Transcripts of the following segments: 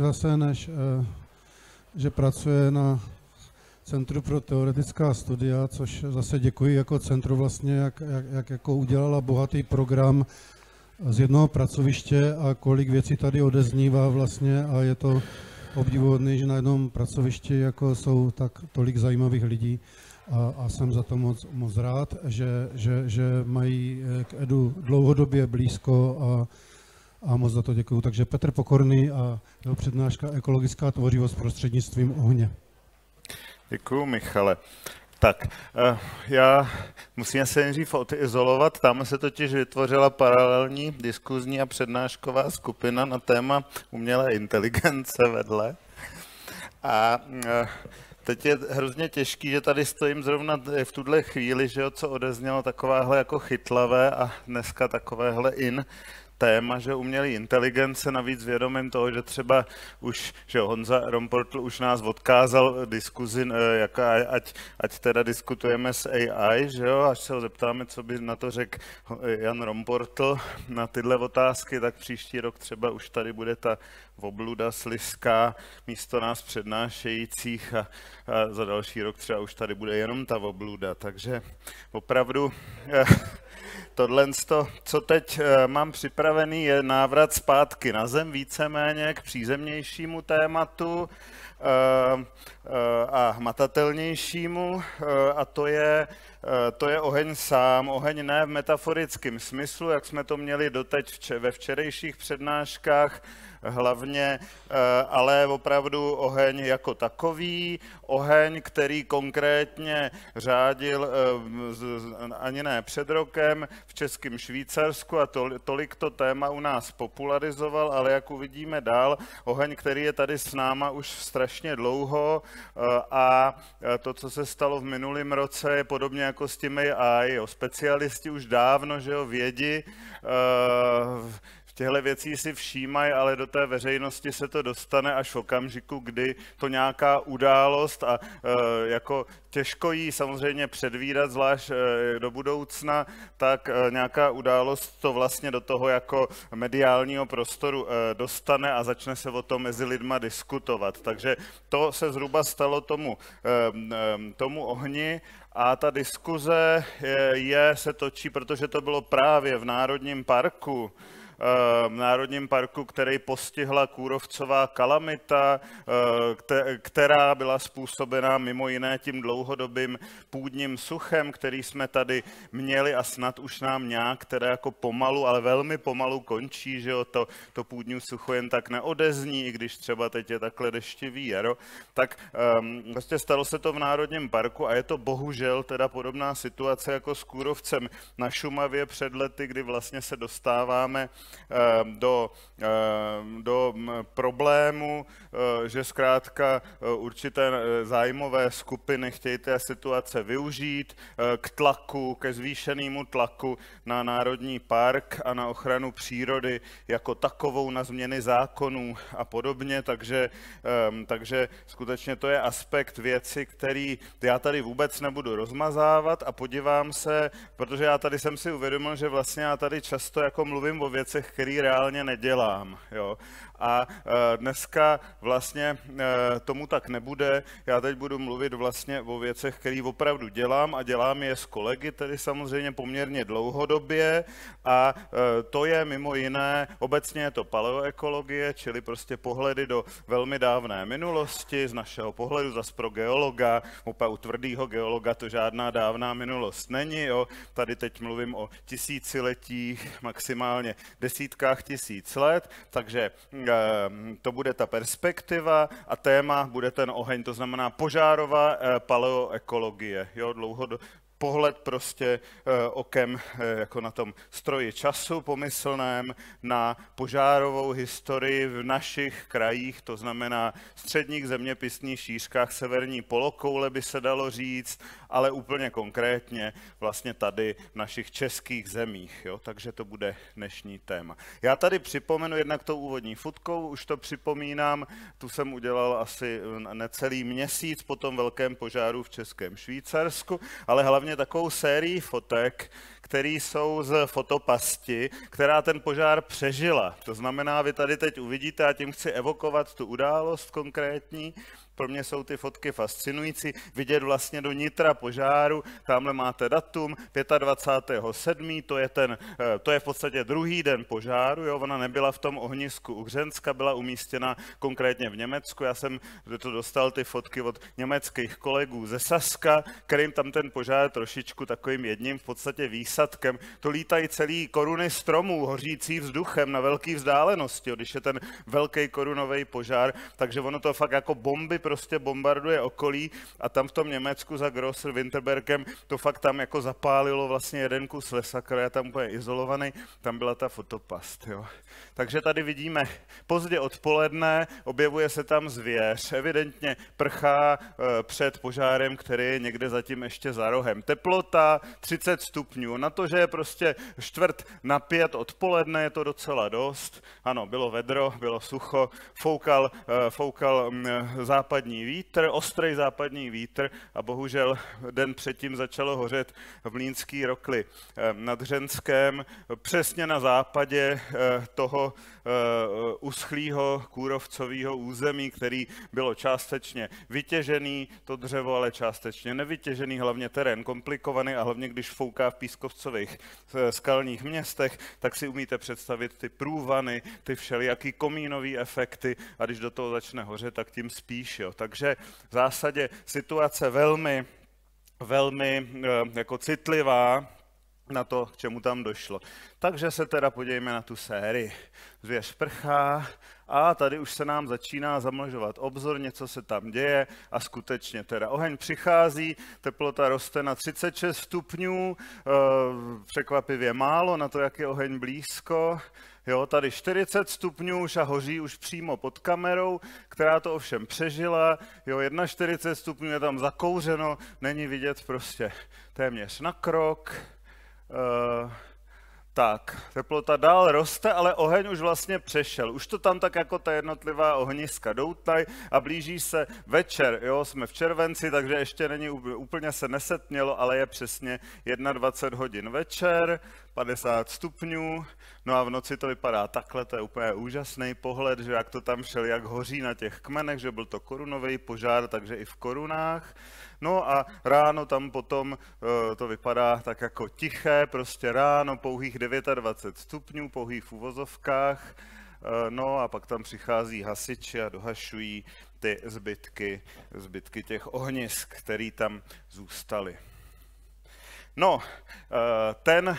jinak zase, než eh, že pracuje na Centru pro teoretická studia, což zase děkuji jako centru vlastně, jak, jak, jak jako udělala bohatý program z jednoho pracoviště a kolik věcí tady odeznívá vlastně a je to obdivuhodné, že na jednom pracovišti jako jsou tak tolik zajímavých lidí a, a jsem za to moc, moc rád, že, že, že mají eh, k Edu dlouhodobě blízko a a moc za to děkuju. Takže Petr Pokorný a jeho přednáška Ekologická tvořivost prostřednictvím ohně. Děkuju, Michale. Tak, eh, já musím se nejdřív odizolovat. Tam se totiž vytvořila paralelní diskuzní a přednášková skupina na téma umělé inteligence vedle. A eh, teď je hrozně těžký, že tady stojím zrovna v tuhle chvíli, že jo, co odeznělo takováhle jako chytlavé a dneska takovéhle in, téma, že umělý inteligence, navíc vědomím toho, že třeba už, že Honza Romportl už nás odkázal diskuzi, eh, jaká, ať, ať teda diskutujeme s AI, že jo, až se ho zeptáme, co by na to řekl Jan Romportl na tyhle otázky, tak příští rok třeba už tady bude ta obluda sliská místo nás přednášejících a, a za další rok třeba už tady bude jenom ta obluda, takže opravdu eh, tohle, co teď eh, mám připravený, je návrat zpátky na zem, víceméně k přízemnějšímu tématu eh, eh, a hmatatelnějšímu, a to je, to je oheň sám. Oheň ne v metaforickém smyslu, jak jsme to měli doteď ve včerejších přednáškách, hlavně, eh, ale opravdu oheň jako takový, oheň, který konkrétně řádil eh, ani ne před rokem v Českém Švýcarsku a to, tolik to téma u nás popularizoval, ale jak uvidíme dál, oheň, který je tady s náma už strašně dlouho eh, a to, co se stalo v minulém roce, je podobně jako s těmi AI. Jo. Specialisti už dávno, že jo, vědí, těchto věcí si všímají, ale do té veřejnosti se to dostane až v okamžiku, kdy to nějaká událost a e, jako těžko jí samozřejmě předvídat, zvlášť e, do budoucna, tak e, nějaká událost to vlastně do toho jako mediálního prostoru dostane a začne se o tom mezi lidma diskutovat. Takže to se zhruba stalo tomu, tomu ohni a ta diskuze je, je, se točí, protože to bylo právě v Národním parku, v Národním parku, který postihla kůrovcová kalamita, eh, která byla způsobená mimo jiné tím dlouhodobým půdním suchem, který jsme tady měli a snad už nám nějak teda jako pomalu, ale velmi pomalu končí, že jo, to, to půdní sucho jen tak neodezní, i když třeba teď je takhle deštivý jaro, tak um, stalo se to v Národním parku a je to bohužel teda podobná situace jako s kůrovcem na Šumavě před lety, kdy vlastně se dostáváme uh, Ehm, do, ehm, do mm, problému, eh, že zkrátka eh, určité eh, zájmové skupiny chtějí té situace využít k tlaku, ke zvýšenému tlaku na Národní park a na ochranu přírody jako takovou, na změny zákonů a podobně, takže, ehm, takže skutečně to je aspekt věci, který já tady vůbec nebudu rozmazávat a podívám se, protože já tady jsem si uvědomil, že vlastně já tady často jako mluvím o věci věcech, které reálně nedělám. Jo? a e, dneska vlastně e, tomu tak nebude. Já teď budu mluvit vlastně o věcech, které opravdu dělám a dělám je s kolegy, tedy samozřejmě poměrně dlouhodobě a e, to je mimo jiné, obecně je to paleoekologie, čili prostě pohledy do velmi dávné minulosti, z našeho pohledu zase pro geologa, opravdu tvrdýho geologa to žádná dávná minulost není, jo. tady teď mluvím o tisíciletích, maximálně desítkách tisíc let, takže Eh, to bude ta perspektiva a téma bude ten oheň, to znamená požárová eh, paleoekologie. Jo, dlouho do, pohled prostě eh, okem jako na tom stroji času pomyslném na požárovou historii v našich krajích, to znamená středních zeměpisných šířkách severní polokoule by se dalo říct ale úplně konkrétně vlastně tady v našich českých zemích. Jo? Takže to bude dnešní téma. Já tady připomenu jednak tou úvodní fotkou, už to připomínám, tu jsem udělal asi eh, necelý měsíc po tom velkém požáru v Českém Švýcarsku, ale hlavně takovou sérii fotek, které jsou z fotopasti, která ten požár přežila. To znamená, vy tady teď uvidíte, a tím chci evokovat tu událost konkrétní, pro mě jsou ty fotky fascinující, vidět vlastně do nitra požáru, tamhle máte datum, 25.7., to je, ten, eh, to je v podstatě druhý den požáru, jo? ona nebyla v tom ohnisku u Hřenska, byla umístěna konkrétně v Německu, já jsem to dostal ty fotky od německých kolegů ze Saska, kterým tam ten požár trošičku takovým jedním v podstatě výsadkem, to lítají celý koruny stromů hořící vzduchem na velké vzdálenosti, jo? když je ten velký korunový požár, takže ono to fakt jako bomby prostě bombarduje okolí a tam v tom Německu za Grosser Winterbergem to fakt tam jako zapálilo vlastně jeden kus lesa, který je tam úplně izolovaný, tam byla ta fotopast. Jo. Takže tady vidíme pozdě odpoledne, objevuje se tam zvěř, evidentně prchá e, před požárem, který je někde zatím ještě za rohem. Teplota 30 stupňů, na to, že je prostě čtvrt na pět odpoledne, je to docela dost. Ano, bylo vedro, bylo sucho, foukal, e, foukal mm, e, eh, západ západní vítr, ostrý západní vítr a bohužel den předtím začalo hořet v Mlínský rokli eh, nad Hřenskem, přesně na západě eh, toho eh, uschlého kůrovcového území, který bylo částečně vytěžený, to dřevo ale částečně nevytěžený, hlavně terén komplikovaný a hlavně když fouká v pískovcových skalních městech, tak si umíte představit ty průvany, ty všelijaký komínový efekty a když do toho začne hořet, tak tím spíš Jo. Takže v zásadě situace velmi, velmi eh, jako citlivá na to, k čemu tam došlo. Takže se teda podívejme na tu sérii. Zvěř prchá a tady už se nám začíná zamlžovat obzor, něco se tam děje a skutečně teda oheň přichází, teplota roste na 36 stupňů, eh, překvapivě málo na to, jak je oheň blízko Jo, tady 40 stupňů už a hoří už přímo pod kamerou, která to ovšem přežila. Jo, 41 stupňů je tam zakouřeno, není vidět prostě téměř na krok. E, tak, teplota dál roste, ale oheň už vlastně přešel. Už to tam tak jako ta jednotlivá ohniska doutnají a blíží se večer. Jo, jsme v červenci, takže ještě není úplně se nesetmělo, ale je přesně 21 hodin večer. 50 stupňů, no a v noci to vypadá takhle, to je úplně úžasný pohled, že jak to tam šel, jak hoří na těch kmenech, že byl to korunový požár, takže i v korunách. No a ráno tam potom eh, to vypadá tak jako tiché, prostě ráno, pouhých 29 stupňů, pouhých v uvozovkách. Eh, no a pak tam přichází hasiči a dohašují ty zbytky, zbytky těch ohnisk, které tam zůstaly. No, eh, ten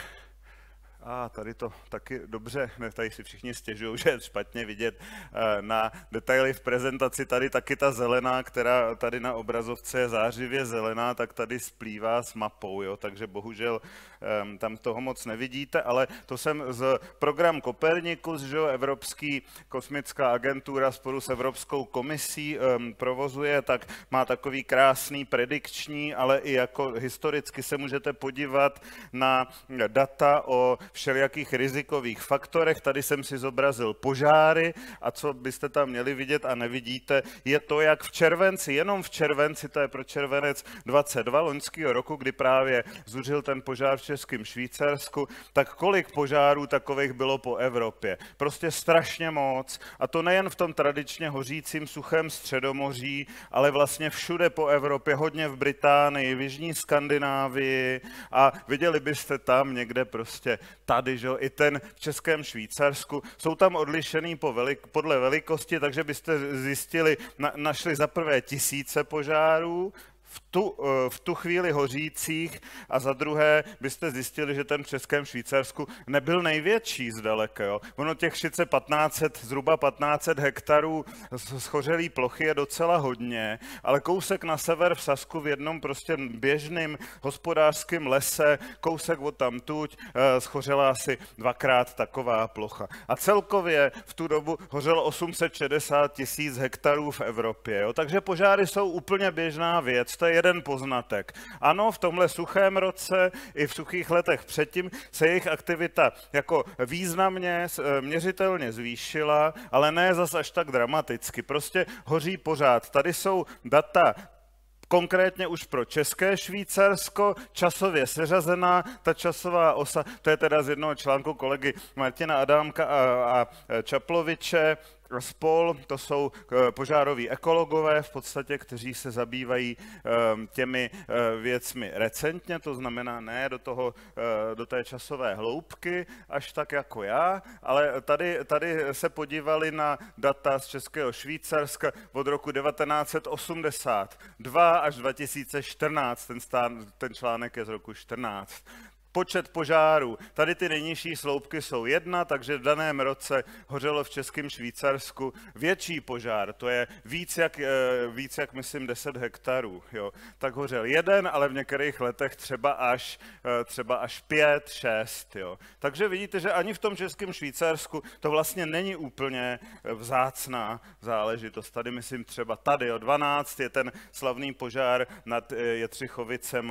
a tady to taky dobře, ne, tady si všichni stěžují, že je špatně vidět eh, na detaily v prezentaci. Tady taky ta zelená, která tady na obrazovce je zářivě zelená, tak tady splývá s mapou, jo? takže bohužel Ehm, tam toho moc nevidíte, ale to jsem z program Kopernikus, že Evropský kosmická agentura spolu s Evropskou komisí ehm, provozuje, tak má takový krásný predikční, ale i jako historicky se můžete podívat na data o všelijakých rizikových faktorech. Tady jsem si zobrazil požáry a co byste tam měli vidět a nevidíte, je to, jak v červenci, jenom v červenci, to je pro červenec 22 loňského roku, kdy právě zuřil ten požár v českém Švýcarsku, tak kolik požárů takových bylo po Evropě? Prostě strašně moc. A to nejen v tom tradičně hořícím suchém středomoří, ale vlastně všude po Evropě, hodně v Británii, v Jižní Skandinávii a viděli byste tam někde prostě tady, že i ten v Českém Švýcarsku. Jsou tam odlišený po velik, podle velikosti, takže byste zjistili, na, našli za prvé tisíce požárů, v tu, eh, v tu chvíli hořících a za druhé byste zjistili, že ten v Českém Švýcarsku nebyl největší zdaleka. Jo. Ono těch 1500, zhruba 1500 hektarů schořelý plochy je docela hodně, ale kousek na sever v Sasku v jednom prostě běžným hospodářském lese, kousek od tam eh, schořela asi dvakrát taková plocha. A celkově v tu dobu hořelo 860 tisíc hektarů v Evropě. Jo. Takže požáry jsou úplně běžná věc. To je jeden poznatek. Ano, v tomhle suchém roce i v suchých letech předtím se jejich aktivita jako významně, eh, měřitelně zvýšila, ale ne zas až tak dramaticky. Prostě hoří pořád. Tady jsou data konkrétně už pro České Švýcarsko, časově seřazená ta časová osa, to je teda z jednoho článku kolegy Martina Adámka a, a Čaploviče, Spol, to jsou eh, požároví ekologové v podstatě, kteří se zabývají eh, těmi eh, věcmi recentně, to znamená ne do, toho, do té časové hloubky, až tak jako já, ale tady, tady se podívali na data z Českého Švýcarska od roku 1982 až 2014, ten, stán, ten článek je z roku 14. Počet požárů. Tady ty nejnižší sloupky jsou jedna, takže v daném roce hořelo v Českém Švýcarsku větší požár, to je víc jak, eh, víc jak myslím 10 hektarů. Jo. Tak hořel jeden, ale v některých letech třeba až, eh, třeba až pět, šest. Jo. Takže vidíte, že ani v tom Českém Švýcarsku to vlastně není úplně eh, vzácná záležitost. Tady myslím třeba tady o 12 je ten slavný požár nad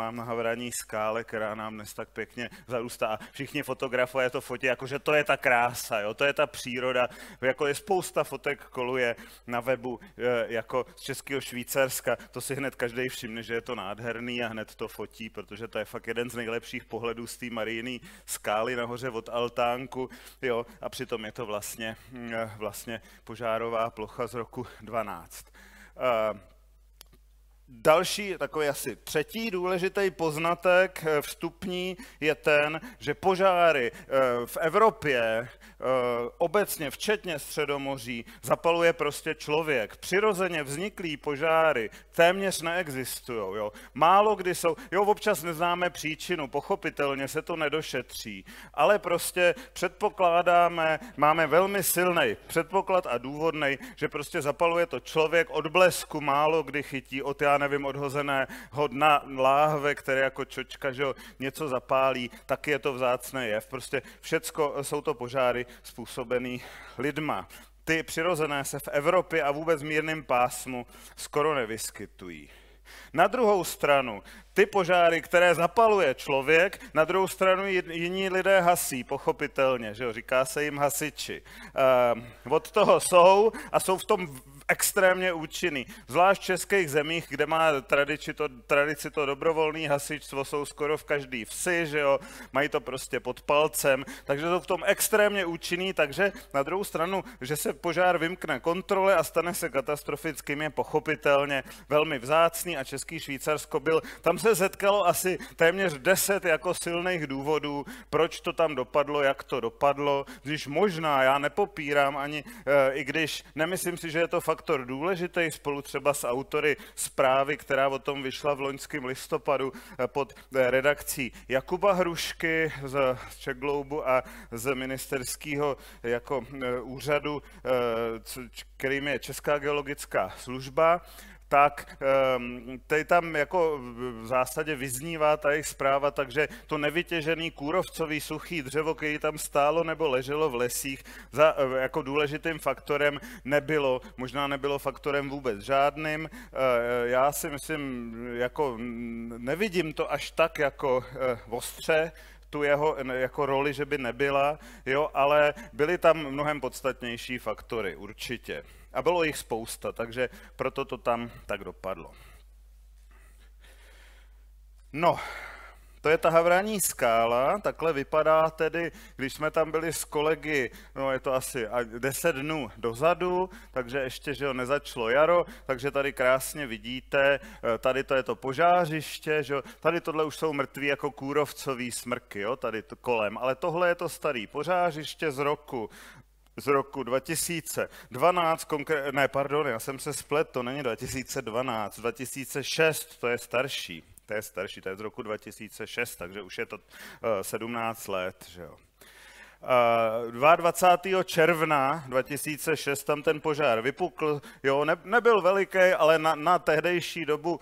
a na Havraní skále, která nám dnes tak pěkně pěkně zarůstá. Všichni fotografové to fotí, jakože to je ta krása, jo? to je ta příroda. Jako je spousta fotek koluje na webu eh, jako z Českého Švýcarska, to si hned každý všimne, že je to nádherný a hned to fotí, protože to je fakt jeden z nejlepších pohledů z té marijiny skály nahoře od altánku, jo? a přitom je to vlastně, mm, eh, vlastně požárová plocha z roku 12. Uh, eh, Další, takový asi třetí důležitý poznatek eh, vstupní je ten, že požáry eh, v Evropě eh, obecně, včetně Středomoří, zapaluje prostě člověk. Přirozeně vzniklý požáry téměř neexistují. Jo. Málo kdy jsou, jo, občas neznáme příčinu, pochopitelně se to nedošetří, ale prostě předpokládáme, máme velmi silný předpoklad a důvodný, že prostě zapaluje to člověk, od blesku málo kdy chytí, od já nevím, odhozeného dna láhve, které jako čočka, že jo, něco zapálí, tak je to vzácné jev. Prostě všecko jsou to požáry způsobený lidma. Ty přirozené se v Evropě a vůbec v mírném pásmu skoro nevyskytují. Na druhou stranu, ty požáry, které zapaluje člověk, na druhou stranu jiní lidé hasí, pochopitelně, že jo, říká se jim hasiči. Ehm, od toho jsou a jsou v tom extrémně účinný. Zvlášť v českých zemích, kde má tradici to, tradici to dobrovolný hasičstvo, jsou skoro v každý vsi, že jo, mají to prostě pod palcem, takže jsou v tom extrémně účinný, takže na druhou stranu, že se požár vymkne kontrole a stane se katastrofickým je pochopitelně velmi vzácný a Český Švýcarsko byl, tam se zetkalo asi téměř 10 jako silných důvodů, proč to tam dopadlo, jak to dopadlo, když možná, já nepopírám ani, eh, i když nemyslím si, že je to fakt faktor důležitý spolu třeba s autory zprávy, která o tom vyšla v loňském listopadu eh, pod eh, redakcí Jakuba Hrušky z Czech a z ministerského eh, jako úřadu, kterým je Česká geologická služba, tak ehm, tady tam jako v zásadě vyznívá ta jejich zpráva, takže to nevytěžený kůrovcový suchý dřevo, který tam stálo nebo leželo v lesích, za, eh, jako důležitým faktorem nebylo, možná nebylo faktorem vůbec žádným. Eh, já si myslím, jako nevidím to až tak jako eh, ostře, tu jeho jako roli, že by nebyla, jo, ale byly tam mnohem podstatnější faktory, určitě. A bylo jich spousta, takže proto to tam tak dopadlo. No, to je ta havraní skála, takhle vypadá tedy, když jsme tam byli s kolegy, no je to asi 10 dnů dozadu, takže ještě, že jo, nezačalo jaro, takže tady krásně vidíte, eh, tady to je to požářiště, že jo, tady tohle už jsou mrtví jako kůrovcový smrky, jo, tady to kolem, ale tohle je to starý požářiště z roku z roku 2012, konkr- ne, pardon, já jsem se splet, to není 2012, 2006, to je starší, to je starší, to je z roku 2006, takže už je to uh, eh, 17 let, že jo. 22. Eh, června 2006 tam ten požár vypukl, jo, ne, nebyl veliký, ale na, na tehdejší dobu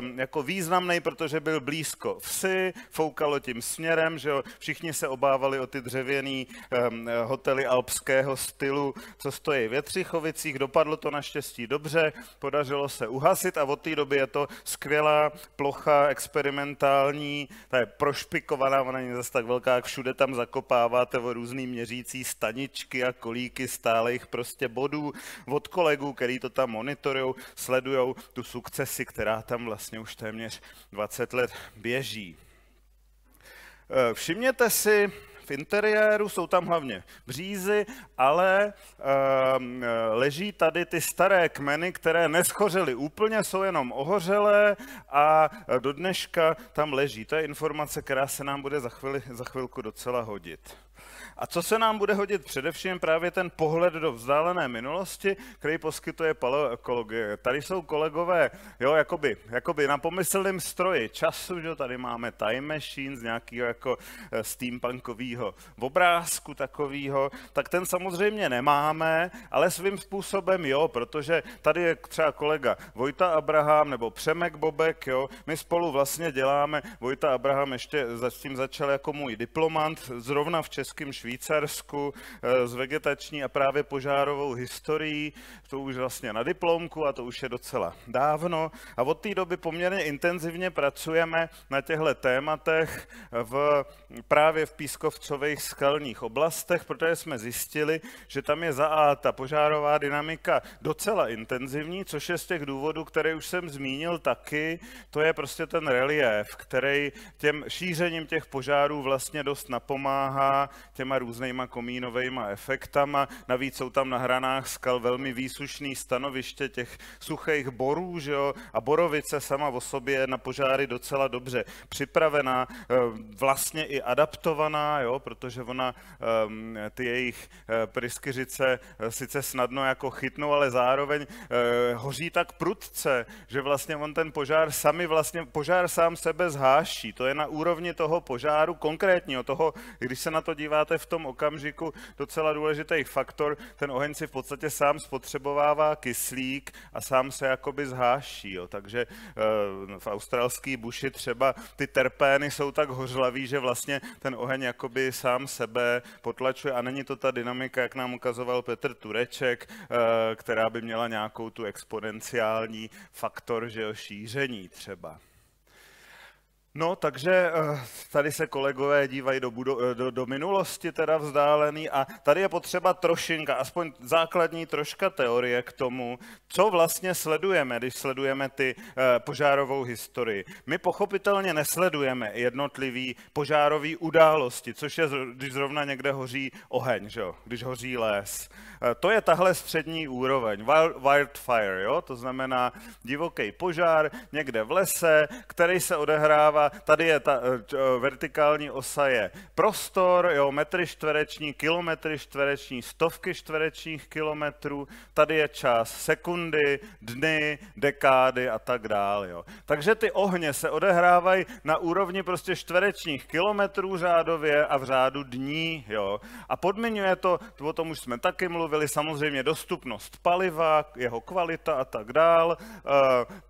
um, jako významný, protože byl blízko vsi, foukalo tím směrem, že jo, všichni se obávali o ty dřevěný um, hotely alpského stylu, co stojí v Jetřichovicích. dopadlo to naštěstí dobře, podařilo se uhasit a od té doby je to skvělá plocha experimentální, ta je prošpikovaná, ona není zase tak velká, jak všude tam zakopáváte vodu různý měřící staničky a kolíky stálejch prostě bodů od kolegů, který to tam monitorují, sledují tu sukcesi, která tam vlastně už téměř 20 let běží. E, všimněte si, v interiéru jsou tam hlavně břízy, ale e, e, leží tady ty staré kmeny, které neschořely úplně, jsou jenom ohořelé a do dneška tam leží. To je informace, která se nám bude za, chvíli, za chvilku docela hodit. A co se nám bude hodit především právě ten pohled do vzdálené minulosti, který poskytuje paleoekologie. Tady jsou kolegové, jo, jakoby, jakoby na pomyslném stroji času, že tady máme time machine z nějakého jako eh, steampunkového obrázku takového, tak ten samozřejmě nemáme, ale svým způsobem jo, protože tady je třeba kolega Vojta Abraham nebo Přemek Bobek, jo, my spolu vlastně děláme, Vojta Abraham ještě tím začal jako můj diplomant, zrovna v Českém Švíci, Švýcarsku eh, s vegetační a právě požárovou historií, to už vlastně na diplomku a to už je docela dávno. A od té doby poměrně intenzivně pracujeme na těchto tématech v, právě v pískovcových skalních oblastech, protože jsme zjistili, že tam je za A ta požárová dynamika docela intenzivní, což je z těch důvodů, které už jsem zmínil taky, to je prostě ten relief, který těm šířením těch požárů vlastně dost napomáhá těma různýma komínovými efektama. Navíc jsou tam na hranách skal velmi výsušný stanoviště těch suchých borů, že jo? a borovice sama o sobě na požáry docela dobře připravená, eh, vlastně i adaptovaná, jo? protože ona ehm, ty jejich eh, pryskyřice eh, sice snadno jako chytnou, ale zároveň hoří tak prudce, že vlastně on ten požár sami vlastně, požár sám sebe zháší. To je na úrovni toho požáru konkrétního, toho, když se na to díváte v tom okamžiku docela důležitý faktor. Ten oheň si v podstatě sám spotřebovává kyslík a sám se jakoby zháší. Jo. Takže eh, v australský buši třeba ty terpény jsou tak hořlavý, že vlastně ten oheň jakoby sám sebe potlačuje a není to ta dynamika, jak nám ukazoval Petr Tureček, eh, která by měla nějakou tu exponenciální faktor že jo, šíření třeba. No, takže eh, tady se kolegové dívají do, budu, eh, do, do minulosti, teda vzdálený, a tady je potřeba trošinka, aspoň základní troška teorie k tomu, co vlastně sledujeme, když sledujeme ty eh, požárovou historii. My pochopitelně nesledujeme jednotlivý požárový události, což je, když zrovna někde hoří oheň, že jo? když hoří les. To je tahle střední úroveň, wildfire, jo? to znamená divoký požár někde v lese, který se odehrává doprava, tady je ta eh, eh, vertikální osa je prostor, jo, metry čtvereční, kilometry čtvereční, stovky čtverečních kilometrů, tady je čas, sekundy, dny, dekády a tak dále. Jo. Takže ty ohně se odehrávají na úrovni prostě čtverečních kilometrů řádově a v řádu dní. Jo. A podmiňuje to, o tom už jsme taky mluvili, samozřejmě dostupnost paliva, jeho kvalita a tak uh,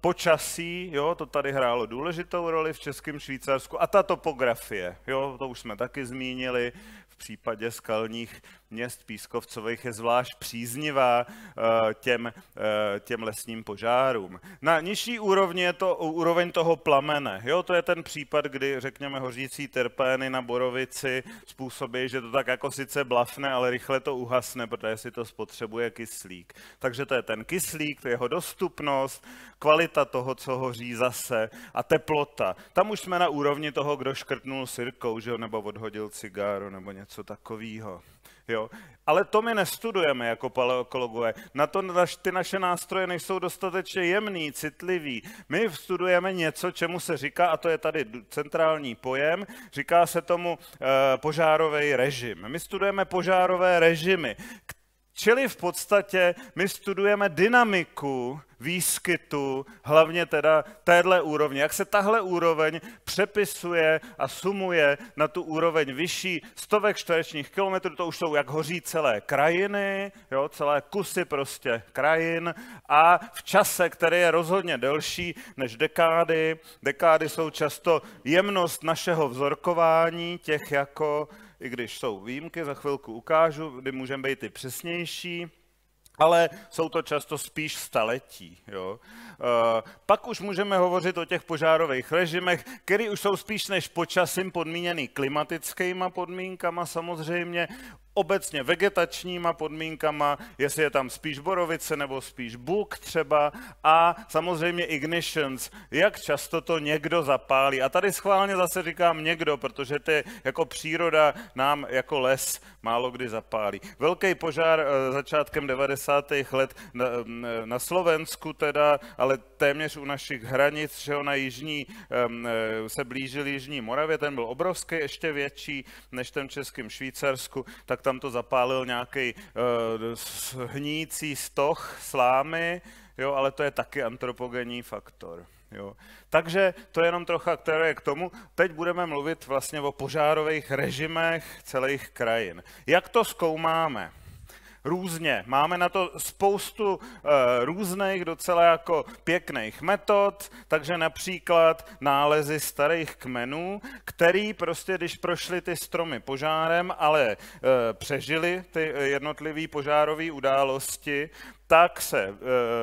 počasí, jo, to tady hrálo důležitou roli v České Českém Švýcarsku a ta topografie, jo, to už jsme taky zmínili v případě skalních měst pískovcových je zvlášť příznivá eh, těm, eh, těm lesním požárům. Na nižší úrovni je to úroveň toho plamene. Jo, to je ten případ, kdy, řekněme, hořící terpény na borovici způsobí, že to tak jako sice blafne, ale rychle to uhasne, protože si to spotřebuje kyslík. Takže to je ten kyslík, to je jeho dostupnost, kvalita toho, co hoří zase a teplota. Tam už jsme na úrovni toho, kdo škrtnul sirkou, že jo, nebo odhodil cigáru, nebo něco takového. Jo? Ale to my nestudujeme jako paleokologové. Na to naš, ty naše nástroje nejsou dostatečně jemný, citlivý. My studujeme něco, čemu se říká, a to je tady centrální pojem, říká se tomu e, eh, požárový režim. My studujeme požárové režimy, které Čili v podstatě my studujeme dynamiku výskytu, hlavně teda téhle úrovně, jak se tahle úroveň přepisuje a sumuje na tu úroveň vyšší stovek čtverečních kilometrů, to už jsou jak hoří celé krajiny, jo, celé kusy prostě krajin a v čase, který je rozhodně delší než dekády, dekády jsou často jemnost našeho vzorkování těch jako i když jsou výjimky, za chvilku ukážu, kdy můžeme být i přesnější, ale jsou to často spíš staletí. Jo. E, pak už můžeme hovořit o těch požárových režimech, které už jsou spíš než počasím podmíněný klimatickýma podmínkama samozřejmě, obecně vegetačníma podmínkama, jestli je tam spíš borovice nebo spíš buk třeba a samozřejmě ignitions, jak často to někdo zapálí. A tady schválně zase říkám někdo, protože ty jako příroda nám jako les málo kdy zapálí. Velký požár eh, začátkem 90. let na, eh, na Slovensku teda, ale téměř u našich hranic, že na jižní, ehm, eh, se blížil jižní Moravě, ten byl obrovský, ještě větší než ten českým Švýcarsku, tak tak tam to zapálil nějaký uh, eh, hnící stoch slámy, jo, ale to je taky antropogenní faktor. Jo. Takže to je jenom trocha které k tomu. Teď budeme mluvit vlastně o požárových režimech celých krajin. Jak to zkoumáme? různě. Máme na to spoustu eh, různých, docela jako pěkných metod, takže například nálezy starých kmenů, který prostě, když prošly ty stromy požárem, ale eh, přežili ty jednotlivé požárové události, tak se eh,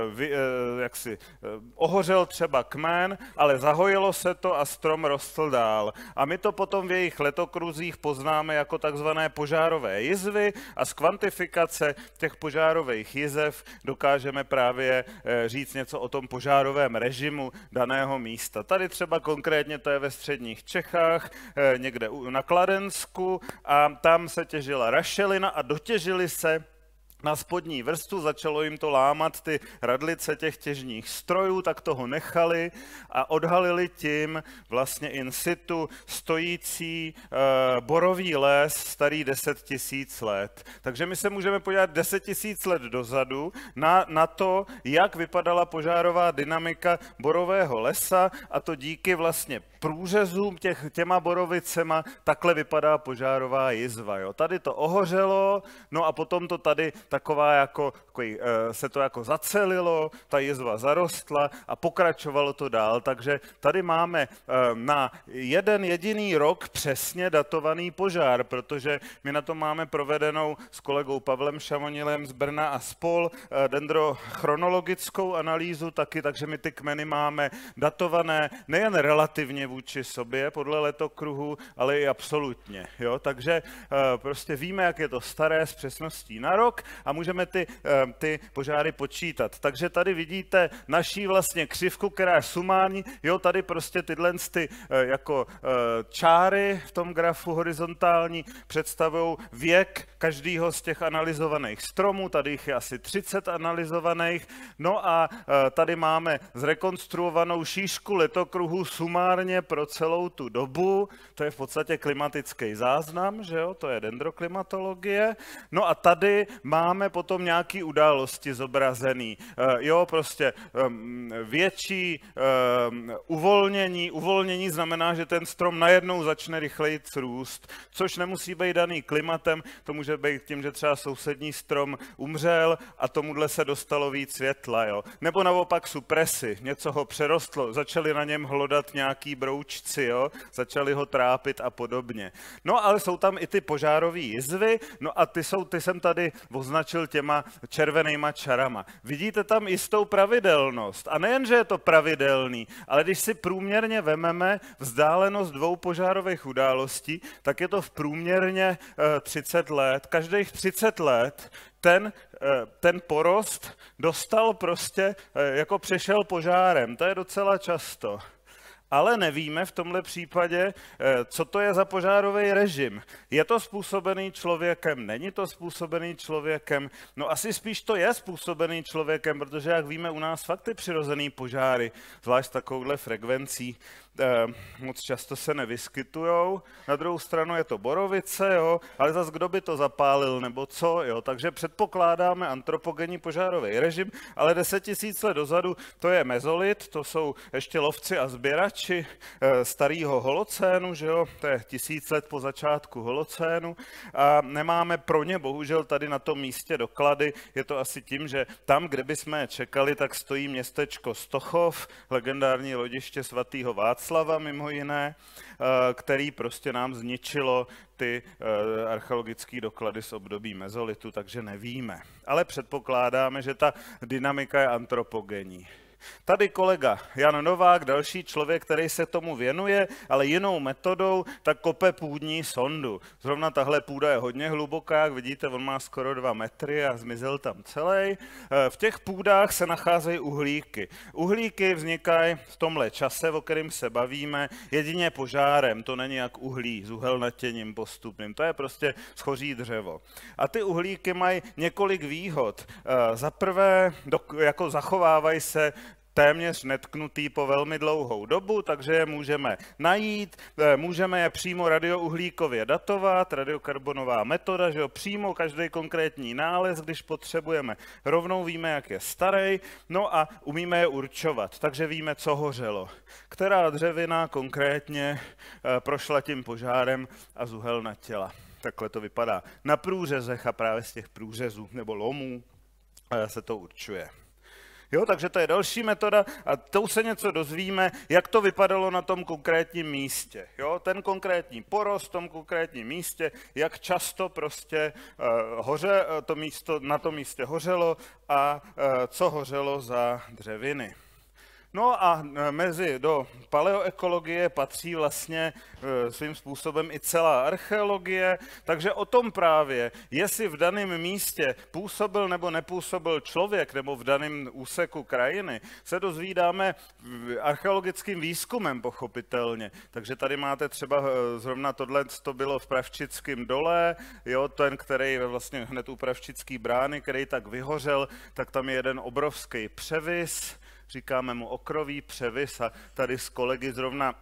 vy, eh, jaksi, eh, ohořel třeba kmen, ale zahojilo se to a strom rostl dál. A my to potom v jejich letokruzích poznáme jako takzvané požárové jizvy a z kvantifikace těch požárových jizev dokážeme právě říct něco o tom požárovém režimu daného místa. Tady třeba konkrétně to je ve středních Čechách, někde na Kladensku a tam se těžila rašelina a dotěžili se na spodní vrstu, začalo jim to lámat ty radlice těch těžních strojů, tak toho nechali a odhalili tím vlastně in situ stojící e, borový les starý 10 tisíc let. Takže my se můžeme podívat 10 tisíc let dozadu na, na to, jak vypadala požárová dynamika borového lesa a to díky vlastně průřezům těch, těma borovicema, takhle vypadá požárová jizva. Jo. Tady to ohořelo, no a potom to tady taková jako, takový, eh, se to jako zacelilo, ta jizva zarostla a pokračovalo to dál. Takže tady máme eh, na jeden jediný rok přesně datovaný požár, protože my na to máme provedenou s kolegou Pavlem Šamonilem z Brna a spol eh, dendrochronologickou analýzu taky, takže my ty kmeny máme datované nejen relativně vůči sobě podle letokruhu, ale i absolutně. Jo? Takže eh, prostě víme, jak je to staré s přesností na rok a můžeme ty, eh, ty požáry počítat. Takže tady vidíte naší vlastně křivku, která je sumární. Jo, tady prostě tyhle ty eh, jako čáry v tom grafu horizontální představují věk každého z těch analyzovaných stromů. Tady jich je asi 30 analyzovaných. No a tady máme zrekonstruovanou šířku letokruhu sumárně vlastně pro celou tu dobu. To je v podstatě klimatický záznam, že jo? to je dendroklimatologie. No a tady máme potom nějaké události zobrazené eh, Jo, prostě ehm, větší ehm, uvolnění. Uvolnění znamená, že ten strom najednou začne rychleji růst, což nemusí být daný klimatem, to může být tím, že třeba sousední strom umřel a tomuhle se dostalo víc světla. Jo? Nebo naopak supresi, něco ho přerostlo, začali na něm hlodat nějaký broučci, jo, začali ho trápit a podobně. No ale jsou tam i ty požárové jizvy, no a ty, jsou, ty jsem tady označil těma červenýma čarama. Vidíte tam jistou pravidelnost. A nejen, že je to pravidelný, ale když si průměrně vememe vzdálenost dvou požárových událostí, tak je to v průměrně 30 eh, let. Každých 30 let ten, eh, ten porost dostal prostě, eh, jako přešel požárem. To je docela často ale nevíme v tomhle případě, eh, co to je za požárový režim. Je to způsobený člověkem, není to způsobený člověkem? No asi spíš to je způsobený člověkem, protože jak víme, u nás fakt ty přirozený požáry, zvlášť takovouhle frekvencí, Eh, moc často se nevyskytujou. Na druhou stranu je to borovice, jo, ale zas kdo by to zapálil nebo co, jo. Takže předpokládáme antropogenní požárový režim, ale 10 tisíc let dozadu to je mezolit, to jsou ještě lovci a sběrači eh, starého holocénu, že jo, to je tisíc let po začátku holocénu a nemáme pro ně bohužel tady na tom místě doklady, je to asi tím, že tam, kde bychom je čekali, tak stojí městečko Stochov, legendární lodiště svatého Václava, Václava mimo jiné, eh, který prostě nám zničilo ty eh, archeologické doklady z období mezolitu, takže nevíme. Ale předpokládáme, že ta dynamika je antropogenní. Tady kolega Jan Novák, další člověk, který se tomu věnuje, ale jinou metodou, tak kope půdní sondu. Zrovna tahle půda je hodně hluboká, jak vidíte, on má skoro dva metry a zmizel tam celý. E, v těch půdách se nacházejí uhlíky. Uhlíky vznikají v tomhle čase, o kterém se bavíme, jedině požárem. To není jak uhlí s uhelnatěním postupným. To je prostě schoří dřevo. A ty uhlíky mají několik výhod. E, za prvé, jako zachovávají se téměř netknutý po velmi dlouhou dobu, takže je můžeme najít, eh, můžeme je přímo radiouhlíkově datovat, radiokarbonová metoda, že jo, přímo každý konkrétní nález, když potřebujeme, rovnou víme, jak je starý, no a umíme je určovat, takže víme, co hořelo, která dřevina konkrétně eh, prošla tím požárem a na těla. Takhle to vypadá. Na průřezech a právě z těch průřezů nebo lomů eh, se to určuje. Jo, takže to je další metoda a tou se něco dozvíme, jak to vypadalo na tom konkrétním místě. Jo, ten konkrétní porost v tom konkrétním místě, jak často prostě uh, hoře, eh, to místo, na tom místě hořelo a uh, co hořelo za dřeviny. No a e, mezi do paleoekologie patří vlastně e, svým způsobem i celá archeologie, takže o tom právě, jestli v daném místě působil nebo nepůsobil člověk nebo v daném úseku krajiny, se dozvídáme archeologickým výzkumem pochopitelně. Takže tady máte třeba e, zrovna tohle, to bylo v Pravčickém dole, jo, ten, který vlastně hned u Pravčický brány, který tak vyhořel, tak tam je jeden obrovský převis, říkáme mu okroví převis a tady s kolegy zrovna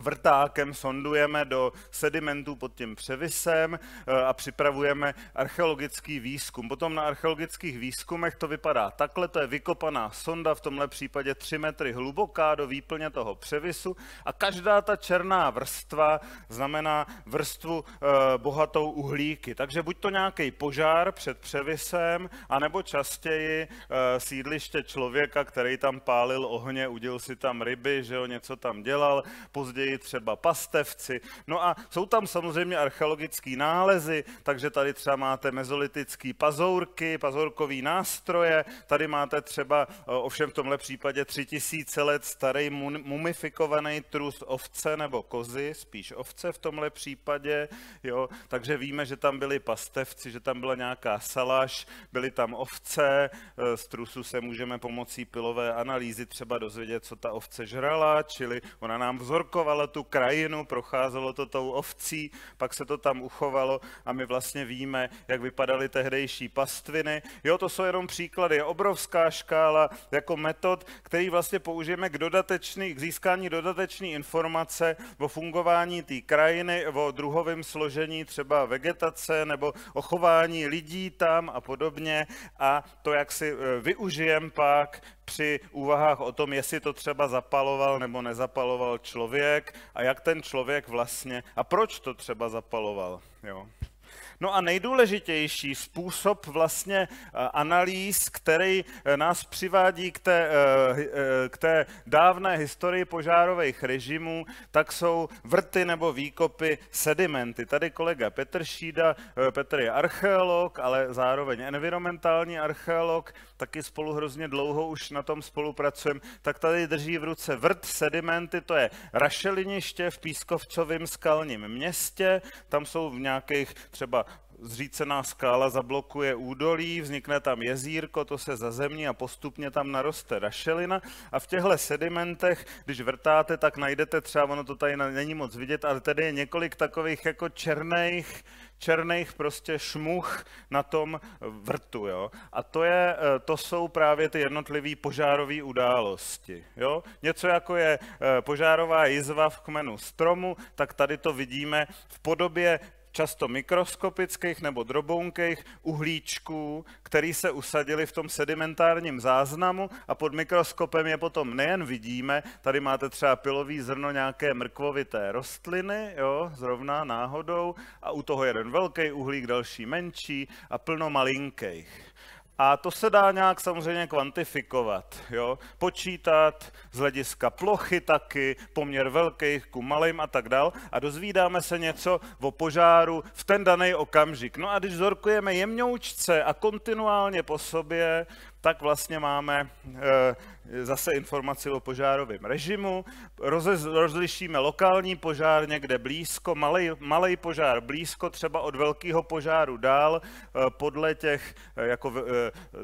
vrtákem sondujeme do sedimentů pod tím převisem eh, a připravujeme archeologický výzkum. Potom na archeologických výzkumech to vypadá takhle, to je vykopaná sonda, v tomhle případě 3 metry hluboká do výplně toho převisu a každá ta černá vrstva znamená vrstvu eh, bohatou uhlíky. Takže buď to nějaký požár před převisem, anebo častěji eh, sídliště člověka, který tam pálil ohně, udělal si tam ryby, že jo, něco tam dělal, později třeba pastevci. No a jsou tam samozřejmě archeologické nálezy, takže tady třeba máte mezolitické pazourky, pazourkové nástroje, tady máte třeba, eh, ovšem v tomhle případě, tři tisíce let starý mumifikovaný trus ovce nebo kozy, spíš ovce v tomhle případě, jo, takže víme, že tam byli pastevci, že tam byla nějaká salaš, byly tam ovce, eh, z trusu se můžeme pomocí pilové analýzy třeba dozvědět, co ta ovce žrala, čili ona nám vzorkovala procházela tu krajinu, procházelo to tou ovcí, pak se to tam uchovalo a my vlastně víme, jak vypadaly tehdejší pastviny. Jo, to jsou jenom příklady. Je obrovská škála jako metod, který vlastně použijeme k, dodatečný, k získání dodatečné informace o fungování té krajiny, o druhovém složení třeba vegetace nebo o chování lidí tam a podobně a to, jak si e, využijeme pak při úvahách o tom, jestli to třeba zapaloval nebo nezapaloval člověk a jak ten člověk vlastně a proč to třeba zapaloval. Jo. No a nejdůležitější způsob vlastně eh, analýz, který eh, nás přivádí k té, eh, k té dávné historii požárových režimů, tak jsou vrty nebo výkopy sedimenty. Tady kolega Petr Šída, Petr je archeolog, ale zároveň environmentální archeolog, taky spolu hrozně dlouho už na tom spolupracujeme, tak tady drží v ruce vrt sedimenty, to je rašeliniště v Pískovcovém skalním městě, tam jsou v nějakých třeba zřícená skála zablokuje údolí, vznikne tam jezírko, to se zazemní a postupně tam naroste rašelina. A v těchto sedimentech, když vrtáte, tak najdete třeba, ono to tady není moc vidět, ale tady je několik takových jako černých, černých prostě šmuch na tom vrtu. Jo? A to, je, eh, to jsou právě ty jednotlivé požárové události. Jo? Něco jako je eh, požárová jizva v kmenu stromu, tak tady to vidíme v podobě často mikroskopických nebo drobounkých uhlíčků, které se usadili v tom sedimentárním záznamu a pod mikroskopem je potom nejen vidíme, tady máte třeba pilový zrno nějaké mrkvovité rostliny, jo, zrovna náhodou, a u toho jeden velký uhlík, další menší a plno malinkých. A to se dá nějak samozřejmě kvantifikovat, jo? počítat z hlediska plochy taky, poměr velkých ku malým a tak dál a dozvídáme se něco o požáru v ten daný okamžik. No a když zorkujeme jemňoučce a kontinuálně po sobě, tak vlastně máme eh, zase informaci o požárovém režimu. Rozlišíme lokální požár někde blízko, malej, malej požár blízko, třeba od velkého požáru dál, eh, podle těch eh, jako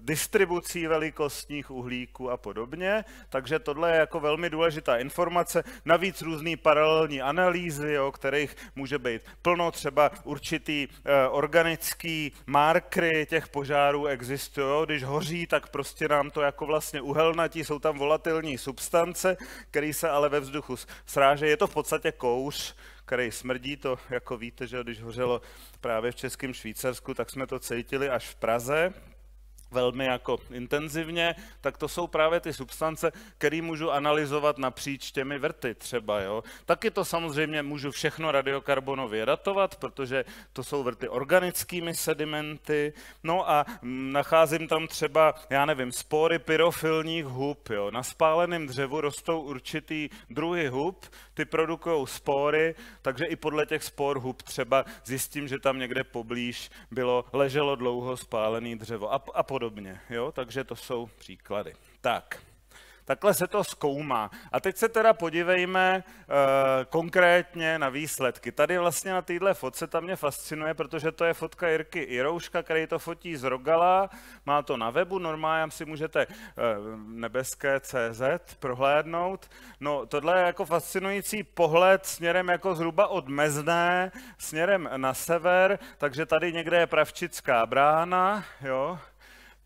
distribucí velikostních uhlíků a podobně. Takže tohle je jako velmi důležitá informace. Navíc různé paralelní analýzy, o kterých může být plno, třeba určitý organický markry těch požárů existují. Když hoří, tak tak prostě nám to jako vlastně uhelnatí, jsou tam volatilní substance, které se ale ve vzduchu sráže. Je to v podstatě kouř, který smrdí, to jako víte, že když hořelo právě v Českém Švýcarsku, tak jsme to cítili až v Praze, velmi jako intenzivně, tak to jsou právě ty substance, které můžu analyzovat napříč těmi vrty třeba. Jo? Taky to samozřejmě můžu všechno radiokarbonově datovat, protože to jsou vrty organickými sedimenty. No a nacházím tam třeba, já nevím, spory pyrofilních hub. Jo? Na spáleném dřevu rostou určitý druhy hub, ty produkují spory, takže i podle těch spor hub třeba zjistím, že tam někde poblíž bylo, leželo dlouho spálené dřevo a, a podobně. Jo? Takže to jsou příklady. Tak. Takhle se to zkoumá. A teď se teda podívejme e, konkrétně na výsledky. Tady vlastně na téhle fotce ta mě fascinuje, protože to je fotka Jirky Irouška, který to fotí z Rogala, má to na webu, normálně si můžete eh, nebeské nebeské.cz prohlédnout. No tohle je jako fascinující pohled směrem jako zhruba od Mezné, směrem na sever, takže tady někde je Pravčická brána, jo,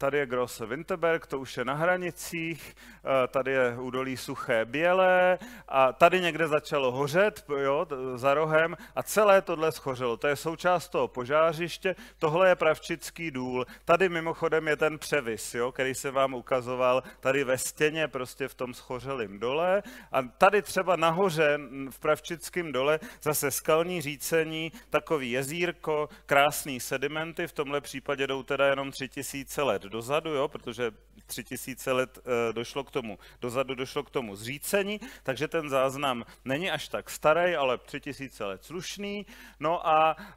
Tady je Gross Winterberg, to už je na hranicích, eh, tady je údolí Suché Bělé a tady někde začalo hořet jo, za rohem a celé tohle schořelo. To je součást toho požářiště, tohle je Pravčický důl. Tady mimochodem je ten převis, jo, který se vám ukazoval tady ve stěně, prostě v tom schořelém dole. A tady třeba nahoře v Pravčickém dole zase skalní řícení, takový jezírko, krásný sedimenty, v tomhle případě jdou teda jenom 3000 let dozadu, jo, protože tři tisíce let eh, došlo k tomu, dozadu došlo k tomu zřícení, takže ten záznam není až tak starý, ale tři tisíce let slušný. No a eh,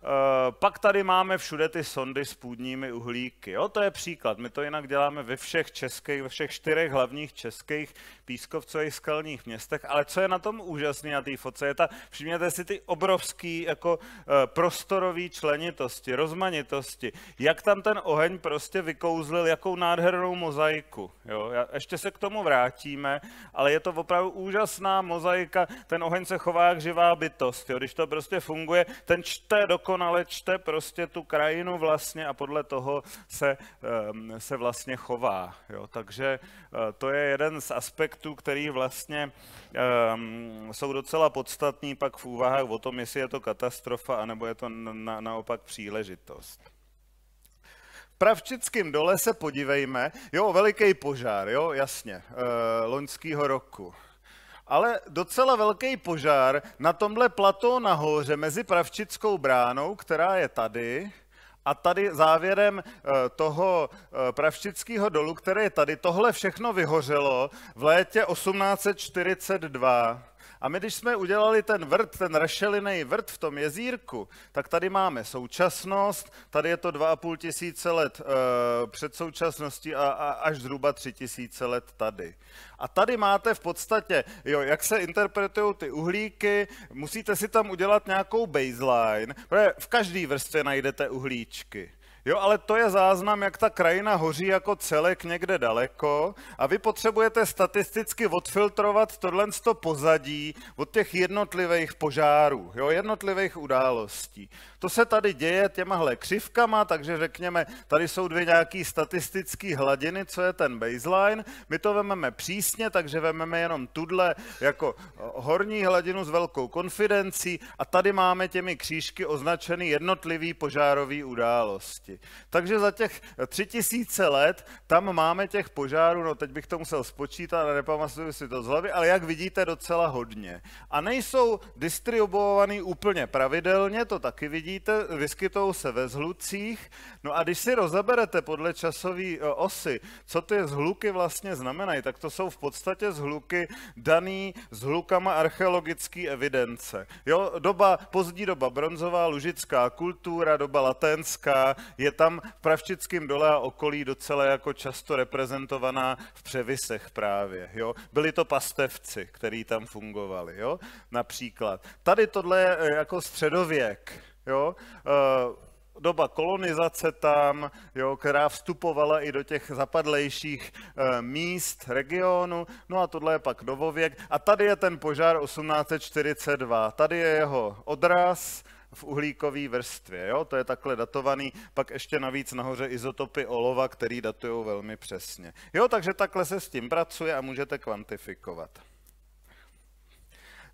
pak tady máme všude ty sondy s půdními uhlíky. Jo, to je příklad. My to jinak děláme ve všech českých, ve všech čtyřech hlavních českých pískovcových skalních městech, ale co je na tom úžasné na té foce, je ta, všimněte si ty obrovský jako eh, prostorové členitosti, rozmanitosti, jak tam ten oheň prostě vykouzlil vytvořil jakou nádhernou mozaiku. Jo? Já, ještě se k tomu vrátíme, ale je to opravdu úžasná mozaika. Ten oheň se chová jak živá bytost. Jo? Když to prostě funguje, ten čte dokonale, čte prostě tu krajinu vlastně a podle toho se, ehm, se vlastně chová. Jo? Takže eh, to je jeden z aspektů, který vlastně um, jsou docela podstatný pak v úvahách o tom, jestli je to katastrofa, anebo je to na, naopak příležitost. Pravčickém dole se podívejme. Jo, veliký požár, jo, jasně, e, eh, loňského roku. Ale docela velký požár na tomhle plató nahoře mezi Pravčickou bránou, která je tady, a tady závěrem eh, toho eh, pravčického dolu, který je tady, tohle všechno vyhořelo v létě 1842. A my, když jsme udělali ten vrt, ten rašelinej vrt v tom jezírku, tak tady máme současnost, tady je to 2,5 tisíce let e, před současností a, a až zhruba 3 tisíce let tady. A tady máte v podstatě, jo, jak se interpretují ty uhlíky, musíte si tam udělat nějakou baseline, protože v každé vrstvě najdete uhlíčky. Jo, ale to je záznam, jak ta krajina hoří jako celek někde daleko a vy potřebujete statisticky odfiltrovat tohle to pozadí od těch jednotlivých požárů, jo, jednotlivých událostí. To se tady děje těmahle křivkama, takže řekněme, tady jsou dvě nějaký statistické hladiny, co je ten baseline. My to vememe přísně, takže vememe jenom tudle jako eh, horní hladinu s velkou konfidencí a tady máme těmi křížky označený jednotlivý požárový události oblasti. Takže za těch tři tisíce let tam máme těch požárů, no teď bych to musel spočítat a nepamatuju si to z hlavy, ale jak vidíte, docela hodně. A nejsou distribuovaný úplně pravidelně, to taky vidíte, vyskytou se ve zhlucích. No a když si rozeberete podle časové e, osy, co ty zhluky vlastně znamenají, tak to jsou v podstatě zhluky daný zhlukama archeologické evidence. Jo, doba, pozdní doba bronzová, lužická kultura, doba latenská, je tam v Pravčickém dole a okolí docela jako často reprezentovaná v převisech právě. Jo? Byli to pastevci, který tam fungovali, jo? například. Tady tohle je eh, jako středověk. Jo? Eh, doba kolonizace tam, jo, která vstupovala i do těch zapadlejších e, míst regionu. No a tohle je pak novověk. A tady je ten požár 1842. Tady je jeho odraz, v uhlíkové vrstvě. Jo? To je takhle datovaný, pak ještě navíc nahoře izotopy olova, který datují velmi přesně. Jo, takže takhle se s tím pracuje a můžete kvantifikovat.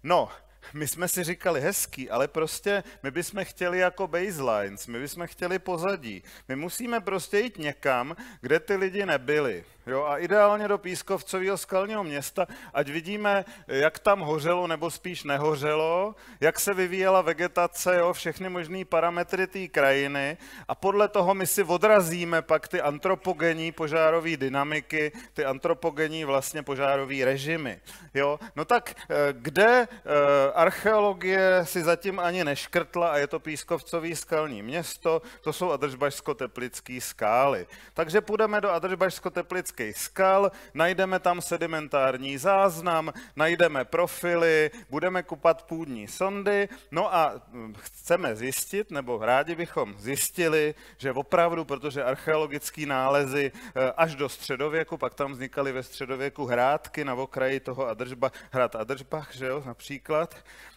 No, my jsme si říkali hezký, ale prostě my bychom chtěli jako baselines, my bychom chtěli pozadí. My musíme prostě jít někam, kde ty lidi nebyli. Jo, a ideálně do pískovcového skalního města, ať vidíme, jak tam hořelo nebo spíš nehořelo, jak se vyvíjela vegetace, jo, všechny možné parametry té krajiny a podle toho my si odrazíme pak ty antropogenní požárové dynamiky, ty antropogenní vlastně požárové režimy. Jo? No tak eh, kde eh, archeologie si zatím ani neškrtla a je to pískovcový skalní město, to jsou adržbažsko teplické skály. Takže půjdeme do adržbažsko teplické českých skal, najdeme tam sedimentární záznam, najdeme profily, budeme kupat půdní sondy, no a hm, chceme zjistit, nebo rádi bychom zjistili, že opravdu, protože archeologické nálezy eh, až do středověku, pak tam vznikaly ve středověku hrádky na okraji toho Adržba, hrad Adržbach, že jo, například,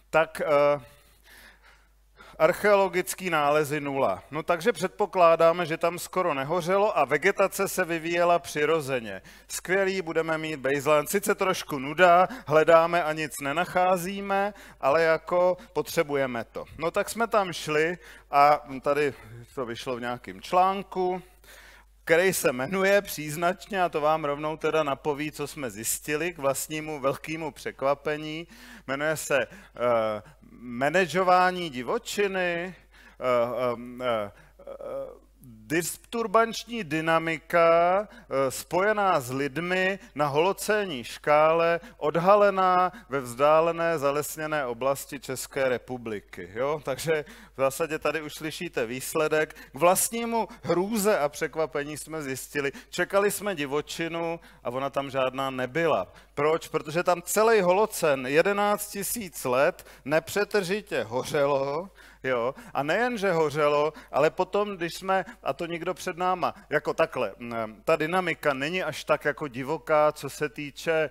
tak eh, Archeologický nálezy nula. No takže předpokládáme, že tam skoro nehořelo a vegetace se vyvíjela přirozeně. Skvělý, budeme mít baseline. Sice trošku nuda, hledáme a nic nenacházíme, ale jako potřebujeme to. No tak jsme tam šli a tady to vyšlo v nějakém článku, který se jmenuje příznačně, a to vám rovnou teda napoví, co jsme zjistili k vlastnímu velkému překvapení. Jmenuje se uh, manažování divočiny, eh, eh, eh, disturbanční dynamika eh, spojená s lidmi na holocénní škále, odhalená ve vzdálené zalesněné oblasti České republiky. Jo? Takže v zásadě tady už slyšíte výsledek. K vlastnímu hrůze a překvapení jsme zjistili, čekali jsme divočinu a ona tam žádná nebyla. Proč? Protože tam celý holocen 11 000 let nepřetržitě hořelo, Jo? A nejen, že hořelo, ale potom, když jsme, a to někdo před náma, jako takhle, ta dynamika není až tak jako divoká, co se týče,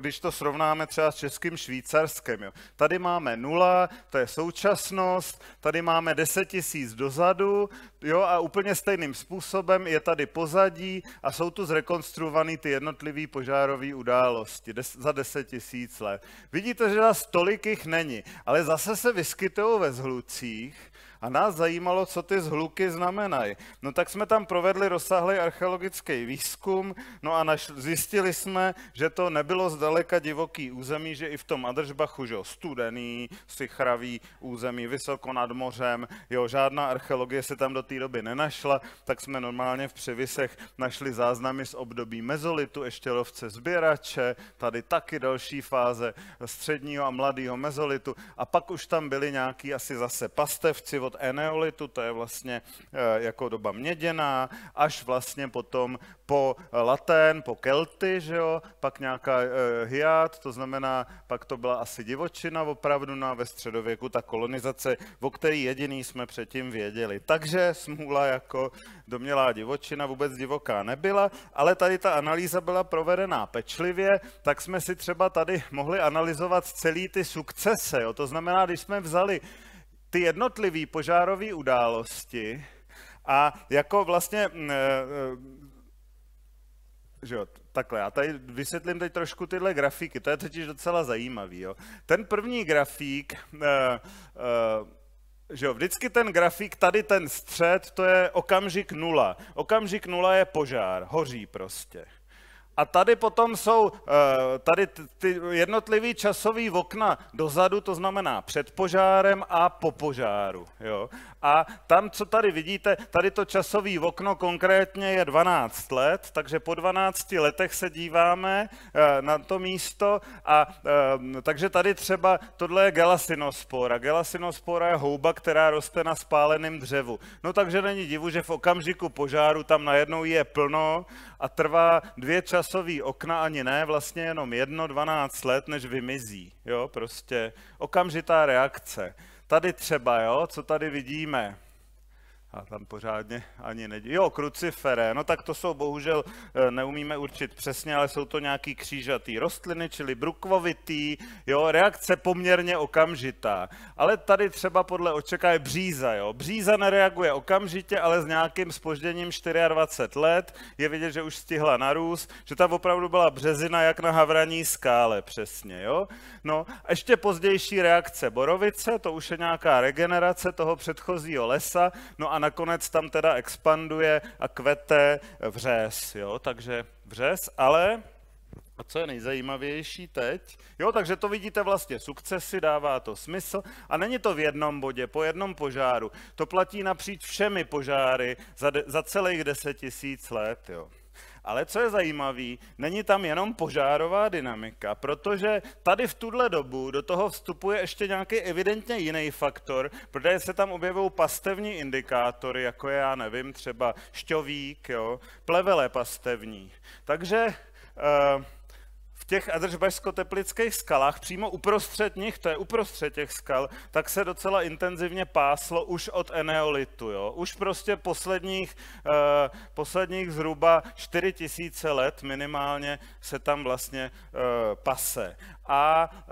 když to srovnáme třeba s českým švýcarskem. Jo? Tady máme nula, to je současnost, tady máme 10 tisíc dozadu, jo, a úplně stejným způsobem je tady pozadí a jsou tu zrekonstruované ty jednotlivé požárové události des, za 10 tisíc let. Vidíte, že nás tolik jich není, ale zase se vyskytují ve zhluci Sieg a nás zajímalo, co ty zhluky znamenají. No tak jsme tam provedli rozsáhlý archeologický výzkum, no a naš- zjistili jsme, že to nebylo zdaleka divoký území, že i v tom Adržbachu, že jo, studený, sichravý území, vysoko nad mořem, jo, žádná archeologie se tam do té doby nenašla, tak jsme normálně v převisech našli záznamy z období mezolitu, ještě lovce, sběrače, tady taky další fáze středního a mladého mezolitu a pak už tam byli nějaký asi zase pastevci od eneolitu, to je vlastně eh, jako doba měděná, až vlastně potom po Latén, po Kelty, že jo, pak nějaká eh, hyát, to znamená, pak to byla asi divočina opravdu na no ve středověku, ta kolonizace, o který jediný jsme předtím věděli. Takže smůla jako domělá divočina vůbec divoká nebyla, ale tady ta analýza byla provedená pečlivě, tak jsme si třeba tady mohli analyzovat celý ty sukcese. Jo? To znamená, když jsme vzali ty jednotlivé požárové události a jako vlastně, mm, eh, eh, že jo, takhle, já tady vysvětlím teď trošku tyhle grafiky, to je totiž docela zajímavý, jo. Ten první grafík, eh, že jo, vždycky ten grafik, tady ten střed, to je okamžik nula. Okamžik nula je požár, hoří prostě. A tady potom jsou eh, tady ty jednotlivý časový okna dozadu, to znamená před požárem a po požáru. Jo? A tam, co tady vidíte, tady to časový okno konkrétně je 12 let, takže po 12 letech se díváme eh, na to místo. A eh, takže tady třeba tohle je gelasinospora. Gelasinospora je houba, která roste na spáleném dřevu. No takže není divu, že v okamžiku požáru tam najednou je plno a trvá dvě čas časový okna ani ne, vlastně jenom jedno 12 let, než vymizí. Jo, prostě okamžitá reakce. Tady třeba, jo, co tady vidíme, a tam pořádně ani nedí. Jo, krucifere, no tak to jsou bohužel, eh, neumíme určit přesně, ale jsou to nějaký křížatý rostliny, čili brukvovitý, jo, reakce poměrně okamžitá. Ale tady třeba podle očeká je bříza, jo. Bříza nereaguje okamžitě, ale s nějakým spožděním 24 let. Je vidět, že už stihla narůst, že tam opravdu byla březina jak na havraní skále, přesně, jo. No, ještě pozdější reakce borovice, to už je nějaká regenerace toho předchozího lesa, no a na nakonec tam teda expanduje a kvete vřes, jo, takže vřes, ale a co je nejzajímavější teď? Jo, takže to vidíte vlastně sukcesy, dává to smysl a není to v jednom bodě, po jednom požáru. To platí napříč všemi požáry za, de, za celých deset tisíc let, jo. Ale co je zajímavé, není tam jenom požárová dynamika, protože tady v tuhle dobu do toho vstupuje ještě nějaký evidentně jiný faktor, protože se tam objevují pastevní indikátory, jako je, já nevím, třeba šťovík, jo, plevele pastevní. Takže uh, těch adržbašsko teplických skalách, přímo uprostřed nich, to je uprostřed těch skal, tak se docela intenzivně páslo už od eneolitu. Jo? Už prostě posledních, eh, posledních zhruba 4 let minimálně se tam vlastně eh, pase a eh,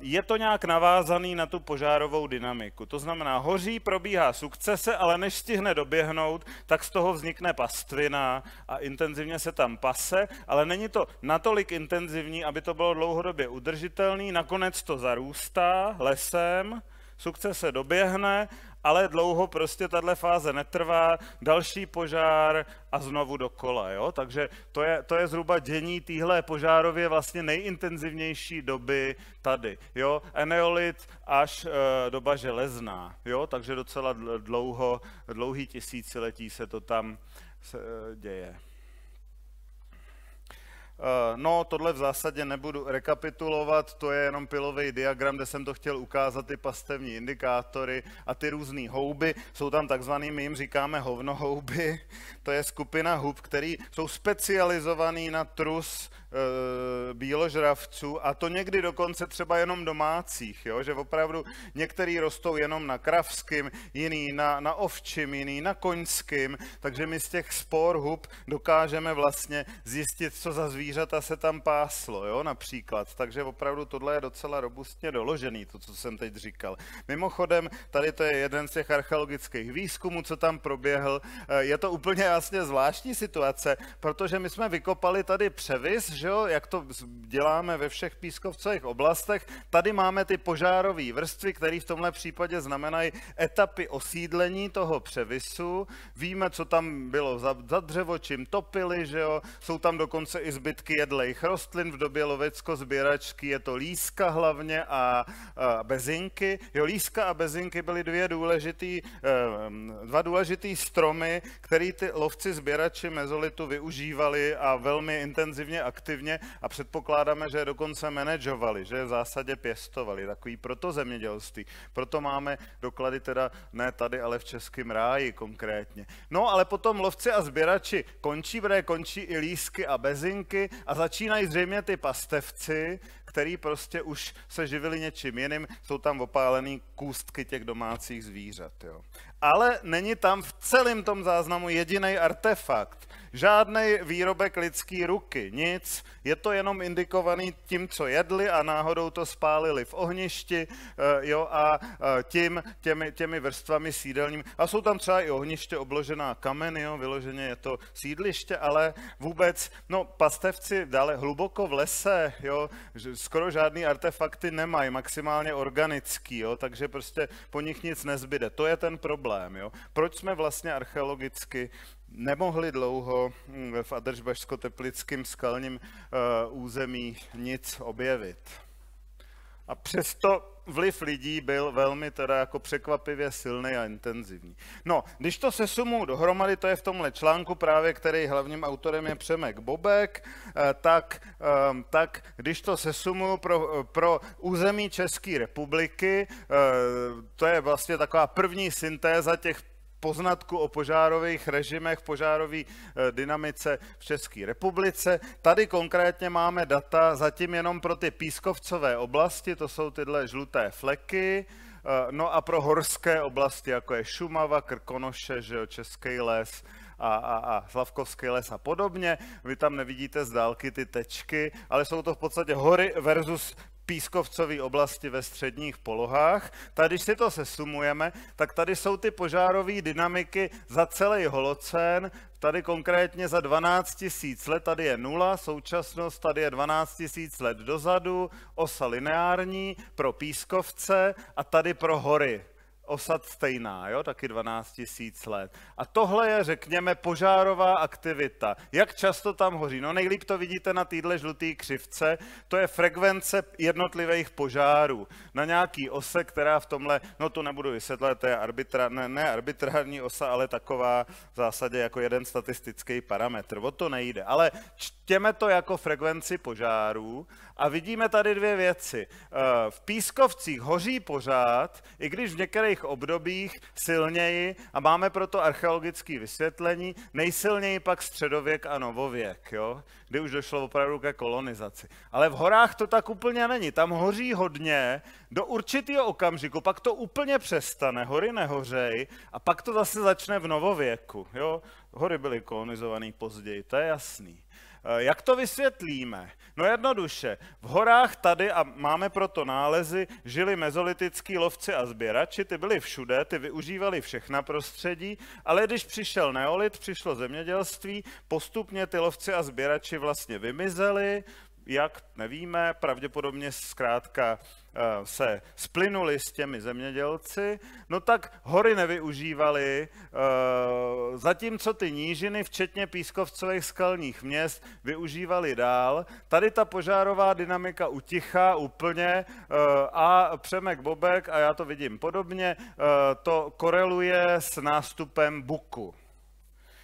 je to nějak navázaný na tu požárovou dynamiku. To znamená, hoří, probíhá sukcese, ale než stihne doběhnout, tak z toho vznikne pastvina a intenzivně se tam pase, ale není to natolik intenzivní, aby to bylo dlouhodobě udržitelné. Nakonec to zarůstá lesem, sukcese doběhne ale dlouho prostě tahle fáze netrvá, další požár a znovu dokola. Jo? Takže to je, to je zhruba dění téhle požárově vlastně nejintenzivnější doby tady. Jo? Eneolit až e, doba železná, jo? takže docela dlouho, dlouhý tisíciletí se to tam se, e, děje. Eh, no, tohle v zásadě nebudu rekapitulovat, to je jenom pilový diagram, kde jsem to chtěl ukázat, ty pastevní indikátory a ty různé houby. Jsou tam takzvaný, my jim říkáme hovnohouby, to je skupina hub, které jsou specializovaný na trus eh, bíložravců a to někdy dokonce třeba jenom domácích, jo? že opravdu některý rostou jenom na kravským, jiný na, na ovčím, jiný na koňským, takže my z těch spor hub dokážeme vlastně zjistit, co za zvíře zvířata se tam páslo, jo, například. Takže opravdu tohle je docela robustně doložený, to, co jsem teď říkal. Mimochodem, tady to je jeden z těch archeologických výzkumů, co tam proběhl. Eh, je to úplně vlastně zvláštní situace, protože my jsme vykopali tady převis, že jo, jak to děláme ve všech pískovcových oblastech. Tady máme ty požárové vrstvy, které v tomhle případě znamenají etapy osídlení toho převisu. Víme, co tam bylo za, za dřevo, čím topili, že jo. Jsou tam dokonce i zbytky zbytky jedlejch rostlin, v době lovecko-sběračky je to líska hlavně a, a bezinky. Jo, líska a bezinky byly dvě důležitý, eh, dva důležitý stromy, který ty lovci sběrači mezolitu využívali a velmi intenzivně, aktivně a předpokládáme, že je dokonce manažovali, že je v zásadě pěstovali. Takový proto zemědělství. Proto máme doklady teda ne tady, ale v Českém ráji konkrétně. No ale potom lovci a sběrači končí, protože končí i lísky a bezinky, myšlenky a začínají zřejmě ty pastevci, který prostě už se živili něčím jiným, jsou tam opálený kůstky těch domácích zvířat. Jo. Ale není tam v celém tom záznamu jediný artefakt. Žádný výrobek lidský ruky, nic. Je to jenom indikovaný tím, co jedli a náhodou to spálili v ohništi eh, jo, a eh, tím, těmi, těmi vrstvami sídelním. A jsou tam třeba i ohniště obložená kameny, jo, vyloženě je to sídliště, ale vůbec, no pastevci dále hluboko v lese, jo, skoro žádný artefakty nemají, maximálně organický, jo, takže prostě po nich nic nezbyde. To je ten problém. Jo. Proč jsme vlastně archeologicky nemohli dlouho hm, v adržbašsko teplickým skalním eh, území nic objevit. A přesto vliv lidí byl velmi teda jako překvapivě silný a intenzivní. No, když to se sumou dohromady, to je v tomhle článku právě, který hlavním autorem je Přemek Bobek, eh, tak, eh, tak když to se sumuju pro, pro území České republiky, to je vlastně taková první syntéza těch poznatku o požárových režimech, požárové eh, dynamice v České republice. Tady konkrétně máme data zatím jenom pro ty pískovcové oblasti, to jsou tyhle žluté fleky, eh, no a pro horské oblasti, jako je Šumava, Krkonoše, že jo, Český les, a, a, a Slavkovský les a podobně. Vy tam nevidíte z dálky ty tečky, ale jsou to v podstatě hory versus pískovcové oblasti ve středních polohách. Tady, když si to sesumujeme, tak tady jsou ty požárové dynamiky za celý holocén, tady konkrétně za 12 tisíc let, tady je nula, současnost, tady je 12 tisíc let dozadu, osa lineární pro pískovce a tady pro hory osad stejná, jo? taky 12 tisíc let. A tohle je, řekněme, požárová aktivita. Jak často tam hoří? No nejlíp to vidíte na téhle žluté křivce, to je frekvence jednotlivých požárů. Na nějaký ose, která v tomhle, no to nebudu vysvětlet, to je arbitra, ne, ne arbitrární osa, ale taková v zásadě jako jeden statistický parametr. O to nejde, ale čtěme to jako frekvenci požárů a vidíme tady dvě věci. Eh, v pískovcích hoří pořád, i když v některých těch obdobích silněji a máme proto archeologické vysvětlení, nejsilněji pak středověk a novověk, jo? kdy už došlo opravdu ke kolonizaci. Ale v horách to tak úplně není, tam hoří hodně do určitého okamžiku, pak to úplně přestane, hory nehořej a pak to zase začne v novověku. Jo? Hory byly kolonizované později, to je jasný. Eh, jak to vysvětlíme? No jednoduše, v horách tady, a máme proto nálezy, žili mezolitický lovci a sběrači, ty byli všude, ty využívali všechna prostředí, ale když přišel neolit, přišlo zemědělství, postupně ty lovci a sběrači vlastně vymizeli, jak nevíme, pravděpodobně zkrátka eh, se splinuli s těmi zemědělci, no tak hory nevyužívali, eh, zatímco ty nížiny, včetně pískovcových skalních měst, využívali dál. Tady ta požárová dynamika utichá úplně eh, a Přemek Bobek, a já to vidím podobně, to koreluje s nástupem buku.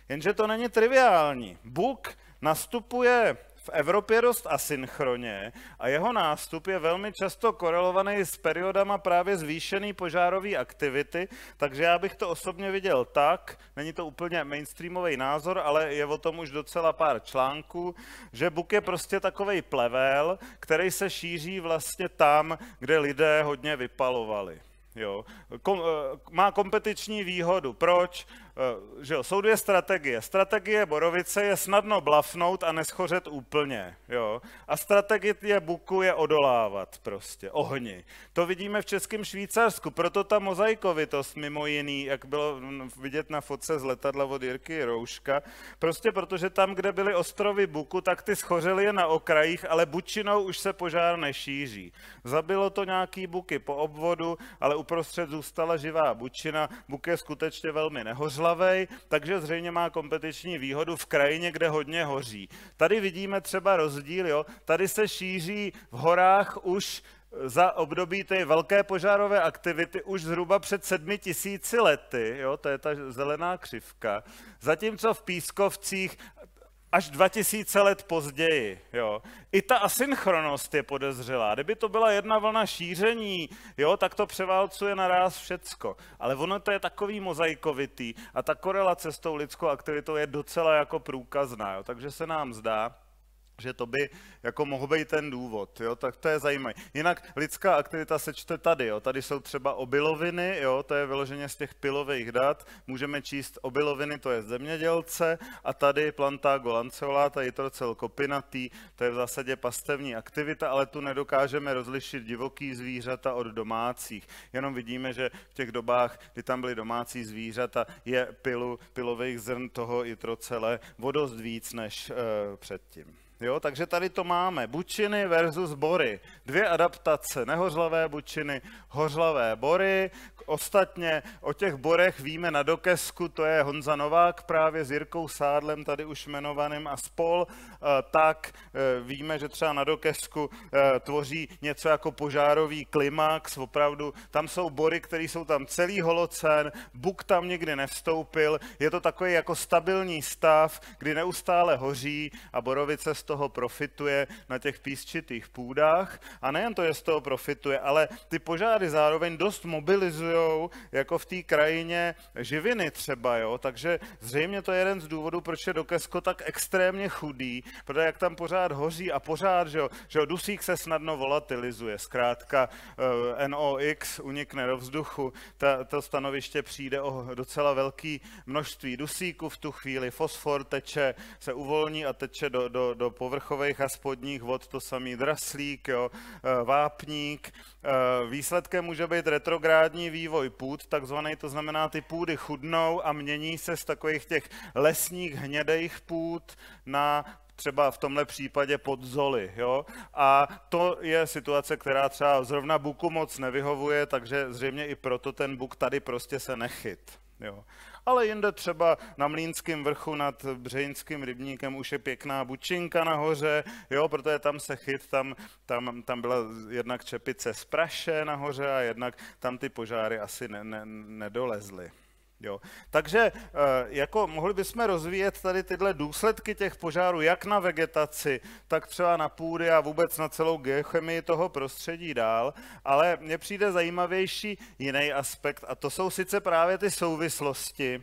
Jenže to není triviální. Buk nastupuje v Evropě dost asynchronně a jeho nástup je velmi často korelovaný s periodama právě zvýšený požárové aktivity, takže já bych to osobně viděl tak, není to úplně mainstreamový názor, ale je o tom už docela pár článků, že Buk je prostě takový plevel, který se šíří vlastně tam, kde lidé hodně vypalovali. Jo. Kom, eh, má kompetiční výhodu. Proč? Eh, že jo, jsou dvě strategie. Strategie borovice je snadno blafnout a neschořet úplně. Jo? A strategie buku je odolávat prostě, ohni. To vidíme v Českém Švýcarsku, proto ta mozaikovitost mimo jiný, jak bylo vidět na fotce z letadla od Jirky Rouška, prostě protože tam, kde byly ostrovy buku, tak ty schořely je na okrajích, ale bučinou už se požár nešíří. Zabilo to nějaký buky po obvodu, ale uprostřed zůstala živá bučina, buk je skutečně velmi nehořlá, tmavihlavej, takže zřejmě má kompetiční výhodu v krajině, kde hodně hoří. Tady vidíme třeba rozdíl, jo? tady se šíří v horách už za období té velké požárové aktivity už zhruba před sedmi tisíci lety, jo, to je ta zelená křivka, zatímco v Pískovcích až 2000 let později. Jo. I ta asynchronnost je podezřelá. Kdyby to byla jedna vlna šíření, jo, tak to převálcuje naraz všecko. Ale ono to je takový mozaikovitý a ta korelace s tou lidskou aktivitou je docela jako průkazná. Jo. Takže se nám zdá, že to by jako mohl být ten důvod, jo? tak to je zajímavé. Jinak lidská aktivita se čte tady, jo? tady jsou třeba obiloviny, jo? to je vyloženě z těch pilových dat, můžeme číst obiloviny, to je zemědělce, a tady plantago lanceolata, jitrocel kopinatý, to je v zásadě pastevní aktivita, ale tu nedokážeme rozlišit divoký zvířata od domácích. Jenom vidíme, že v těch dobách, kdy tam byly domácí zvířata, je pilu, pilových zrn toho jitrocele vodost víc než e, předtím. Jo, takže tady to máme. Bučiny versus bory. Dvě adaptace. Nehořlavé bučiny, hořlavé bory. Ostatně o těch borech víme na dokesku, to je Honza Novák právě s Jirkou Sádlem, tady už jmenovaným a spol. Eh, tak eh, víme, že třeba na dokesku eh, tvoří něco jako požárový klimax. Opravdu tam jsou bory, které jsou tam celý holocen, Buk tam nikdy nevstoupil. Je to takový jako stabilní stav, kdy neustále hoří a borovice toho profituje na těch písčitých půdách a nejen to je z toho profituje, ale ty požáry zároveň dost mobilizují jako v té krajině živiny třeba, jo? takže zřejmě to je jeden z důvodů, proč je Dokesko tak extrémně chudý, protože jak tam pořád hoří a pořád, že jo, že jo dusík se snadno volatilizuje, zkrátka eh, NOx unikne do vzduchu, ta, to stanoviště přijde o docela velký množství dusíku v tu chvíli, fosfor teče, se uvolní a teče do, do, do povrchových a spodních vod to samý draslík, jo, e, vápník. E, výsledkem může být retrográdní vývoj půd, takzvaný, to znamená, ty půdy chudnou a mění se z takových těch lesních hnědejch půd na třeba v tomhle případě zoli. Jo? A to je situace, která třeba zrovna buku moc nevyhovuje, takže zřejmě i proto ten buk tady prostě se nechyt. Jo? ale jinde třeba na Mlínském vrchu nad Břejinským rybníkem už je pěkná bučinka nahoře, jo, protože tam se chyt, tam, tam, tam byla jednak čepice z praše nahoře a jednak tam ty požáry asi ne, ne, nedolezly. Jo. Takže eh, jako mohli bychom rozvíjet tady tyhle důsledky těch požárů jak na vegetaci, tak třeba na půdy a vůbec na celou geochemii toho prostředí dál, ale mně přijde zajímavější jiný aspekt a to jsou sice právě ty souvislosti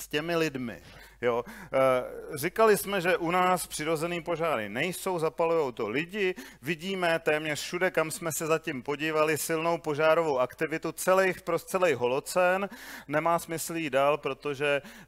s těmi lidmi. Jo. Eh, říkali jsme, že u nás přirozený požáry nejsou, zapalují to lidi, vidíme téměř všude, kam jsme se zatím podívali, silnou požárovou aktivitu celých, pro celý holocén. Nemá smysl jít dál, protože eh,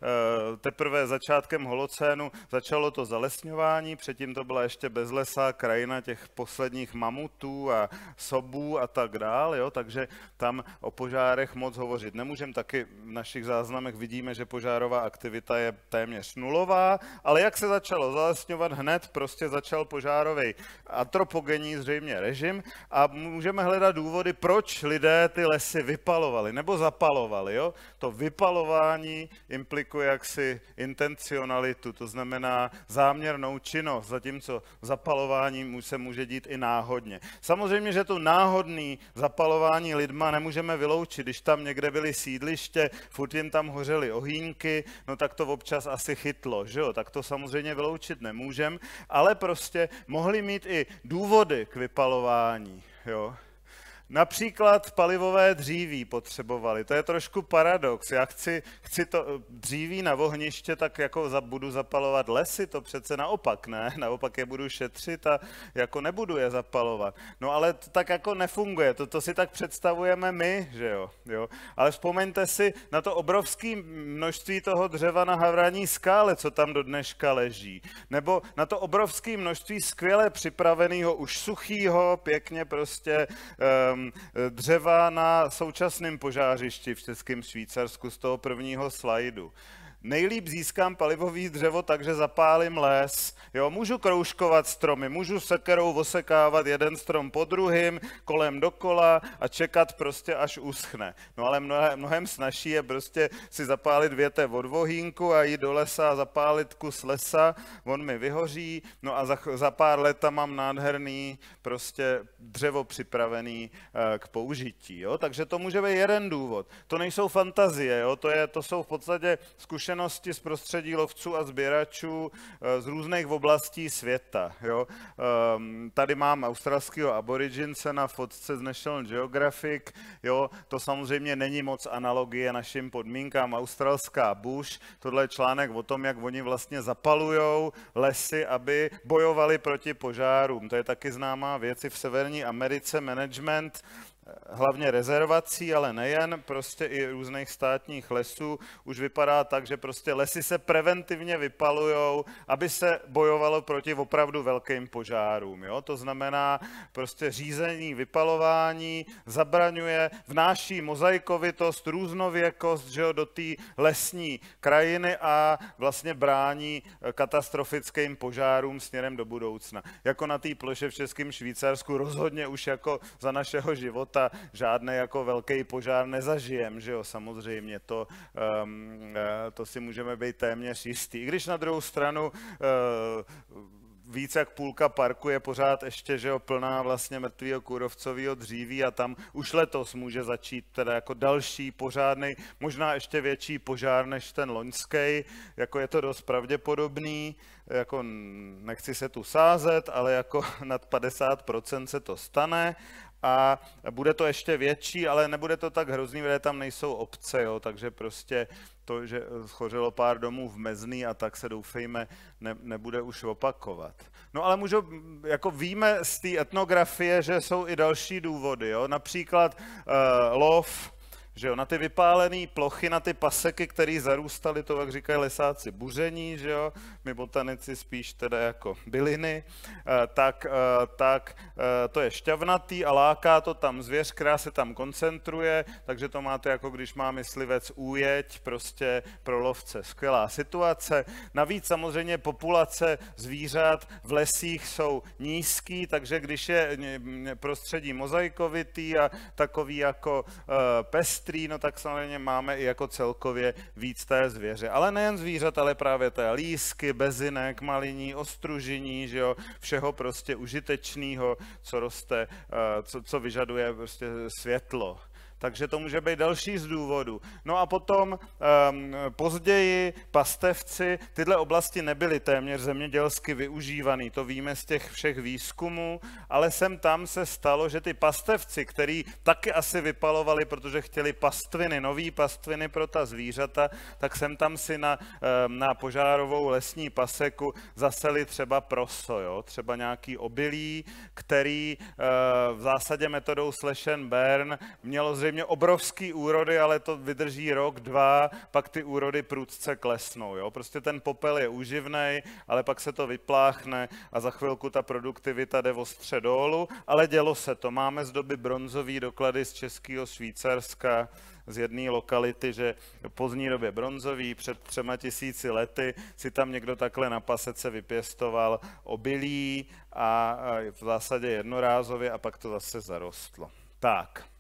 teprve začátkem holocénu začalo to zalesňování, předtím to byla ještě bez lesa, krajina těch posledních mamutů a sobů a tak dál, jo, takže tam o požárech moc hovořit nemůžeme. Taky v našich záznamech vidíme, že požárová aktivita je téměř téměř nulová, ale jak se začalo zalesňovat hned, prostě začal požárový antropogenní zřejmě režim a můžeme hledat důvody, proč lidé ty lesy vypalovali nebo zapalovali. Jo? To vypalování implikuje jaksi intencionalitu, to znamená záměrnou činnost, zatímco zapalování se může dít i náhodně. Samozřejmě, že to náhodný zapalování lidma nemůžeme vyloučit, když tam někde byly sídliště, furt jim tam hořely ohýnky, no tak to občas asi chytlo, že jo? Tak to samozřejmě vyloučit nemůžem, ale prostě mohli mít i důvody k vypalování, jo? Například palivové dříví potřebovali. To je trošku paradox. Já chci, chci to dříví na ohniště, tak jako za, budu zapalovat lesy, to přece naopak ne. Naopak je budu šetřit a jako nebudu je zapalovat. No ale to tak jako nefunguje. To, to si tak představujeme my, že jo? jo. Ale vzpomeňte si na to obrovské množství toho dřeva na havraní skále, co tam do dneška leží. Nebo na to obrovské množství skvěle připraveného, už suchého, pěkně prostě um, Eh, dřeva na současném požářišti v Českém Švýcarsku z toho prvního slajdu. Nejlíp získám palivový dřevo, takže zapálím les. Jo, můžu kroužkovat stromy, můžu sekerou osekávat jeden strom po druhým, kolem dokola a čekat prostě až uschne. No ale mnohem, mnohem snažší je prostě si zapálit větev od vohínku a jít do lesa a zapálit kus lesa, on mi vyhoří, no a za, za pár leta mám nádherný prostě dřevo připravený e, k použití. Jo? Takže to může být jeden důvod. To nejsou fantazie, jo? To, je, to jsou v podstatě zkušenosti zkušenosti z prostředí lovců a sběračů eh, z různých oblastí světa. Jo? Ehm, tady mám australského aborigince na fotce z National Geographic. Jo? To samozřejmě není moc analogie našim podmínkám. Australská bush, tohle je článek o tom, jak oni vlastně zapalujou lesy, aby bojovali proti požárům. To je taky známá věc v Severní Americe. Management hlavně rezervací, ale nejen, prostě i různých státních lesů, už vypadá tak, že prostě lesy se preventivně vypalujou, aby se bojovalo proti opravdu velkým požárům. Jo? To znamená, prostě řízení vypalování zabraňuje, vnáší mozaikovitost, různověkost že jo, do té lesní krajiny a vlastně brání katastrofickým požárům směrem do budoucna. Jako na té ploše v Českém Švýcarsku rozhodně už jako za našeho života a žádný jako velký požár nezažijem, že jo, samozřejmě, to, um, to si můžeme být téměř jistý. I když na druhou stranu uh, víc jak půlka parku je pořád ještě že jo, plná vlastně mrtvého kůrovcového dříví a tam už letos může začít teda jako další pořádný, možná ještě větší požár než ten loňský, jako je to dost pravděpodobný, jako nechci se tu sázet, ale jako nad 50% se to stane a bude to ještě větší, ale nebude to tak hrozný, protože tam nejsou obce, jo, takže prostě to, že eh, schořelo pár domů v Mezný a tak se doufejme ne, nebude už opakovat. No ale můžu, jako víme z té etnografie, že jsou i další důvody, jo, například uh, lov, že jo, na ty vypálené plochy, na ty paseky, které zarůstaly, to jak říkají lesáci, buření, že jo, my botanici spíš teda jako byliny, eh, tak, eh, tak eh, to je šťavnatý a láká to tam zvěř, která se tam koncentruje, takže to máte jako když má myslivec újeď, prostě pro lovce. Skvělá situace. Navíc samozřejmě populace zvířat v lesích jsou nízký, takže když je prostředí mozaikovitý a takový jako pest, pestrý, no tak samozřejmě máme i jako celkově víc té zvěře. Ale nejen zvířat, ale právě té lísky, bezinek, maliní, ostružení, že jo, všeho prostě užitečného, co roste, eh, co, co vyžaduje prostě světlo takže to může být další z důvodů. No a potom um, později pastevci, tyhle oblasti nebyly téměř zemědělsky využívaný, to víme z těch všech výzkumů, ale sem tam se stalo, že ty pastevci, který taky asi vypalovali, protože chtěli pastviny, nový pastviny pro ta zvířata, tak sem tam si na, ehm, na požárovou lesní paseku zaseli třeba proso, jo? třeba nějaký obilí, který eh, v zásadě metodou slash Bern mělo zřejmě samozřejmě obrovský úrody, ale to vydrží rok, dva, pak ty úrody prudce klesnou. Jo? Prostě ten popel je uživný, ale pak se to vypláchne a za chvilku ta produktivita jde o dolů, ale dělo se to. Máme z doby bronzový doklady z Českého Švýcarska, z jedné lokality, že pozdní době bronzový, před třema tisíci lety si tam někdo takhle na pasece vypěstoval obilí a v zásadě jednorázově a pak to zase zarostlo. Tak.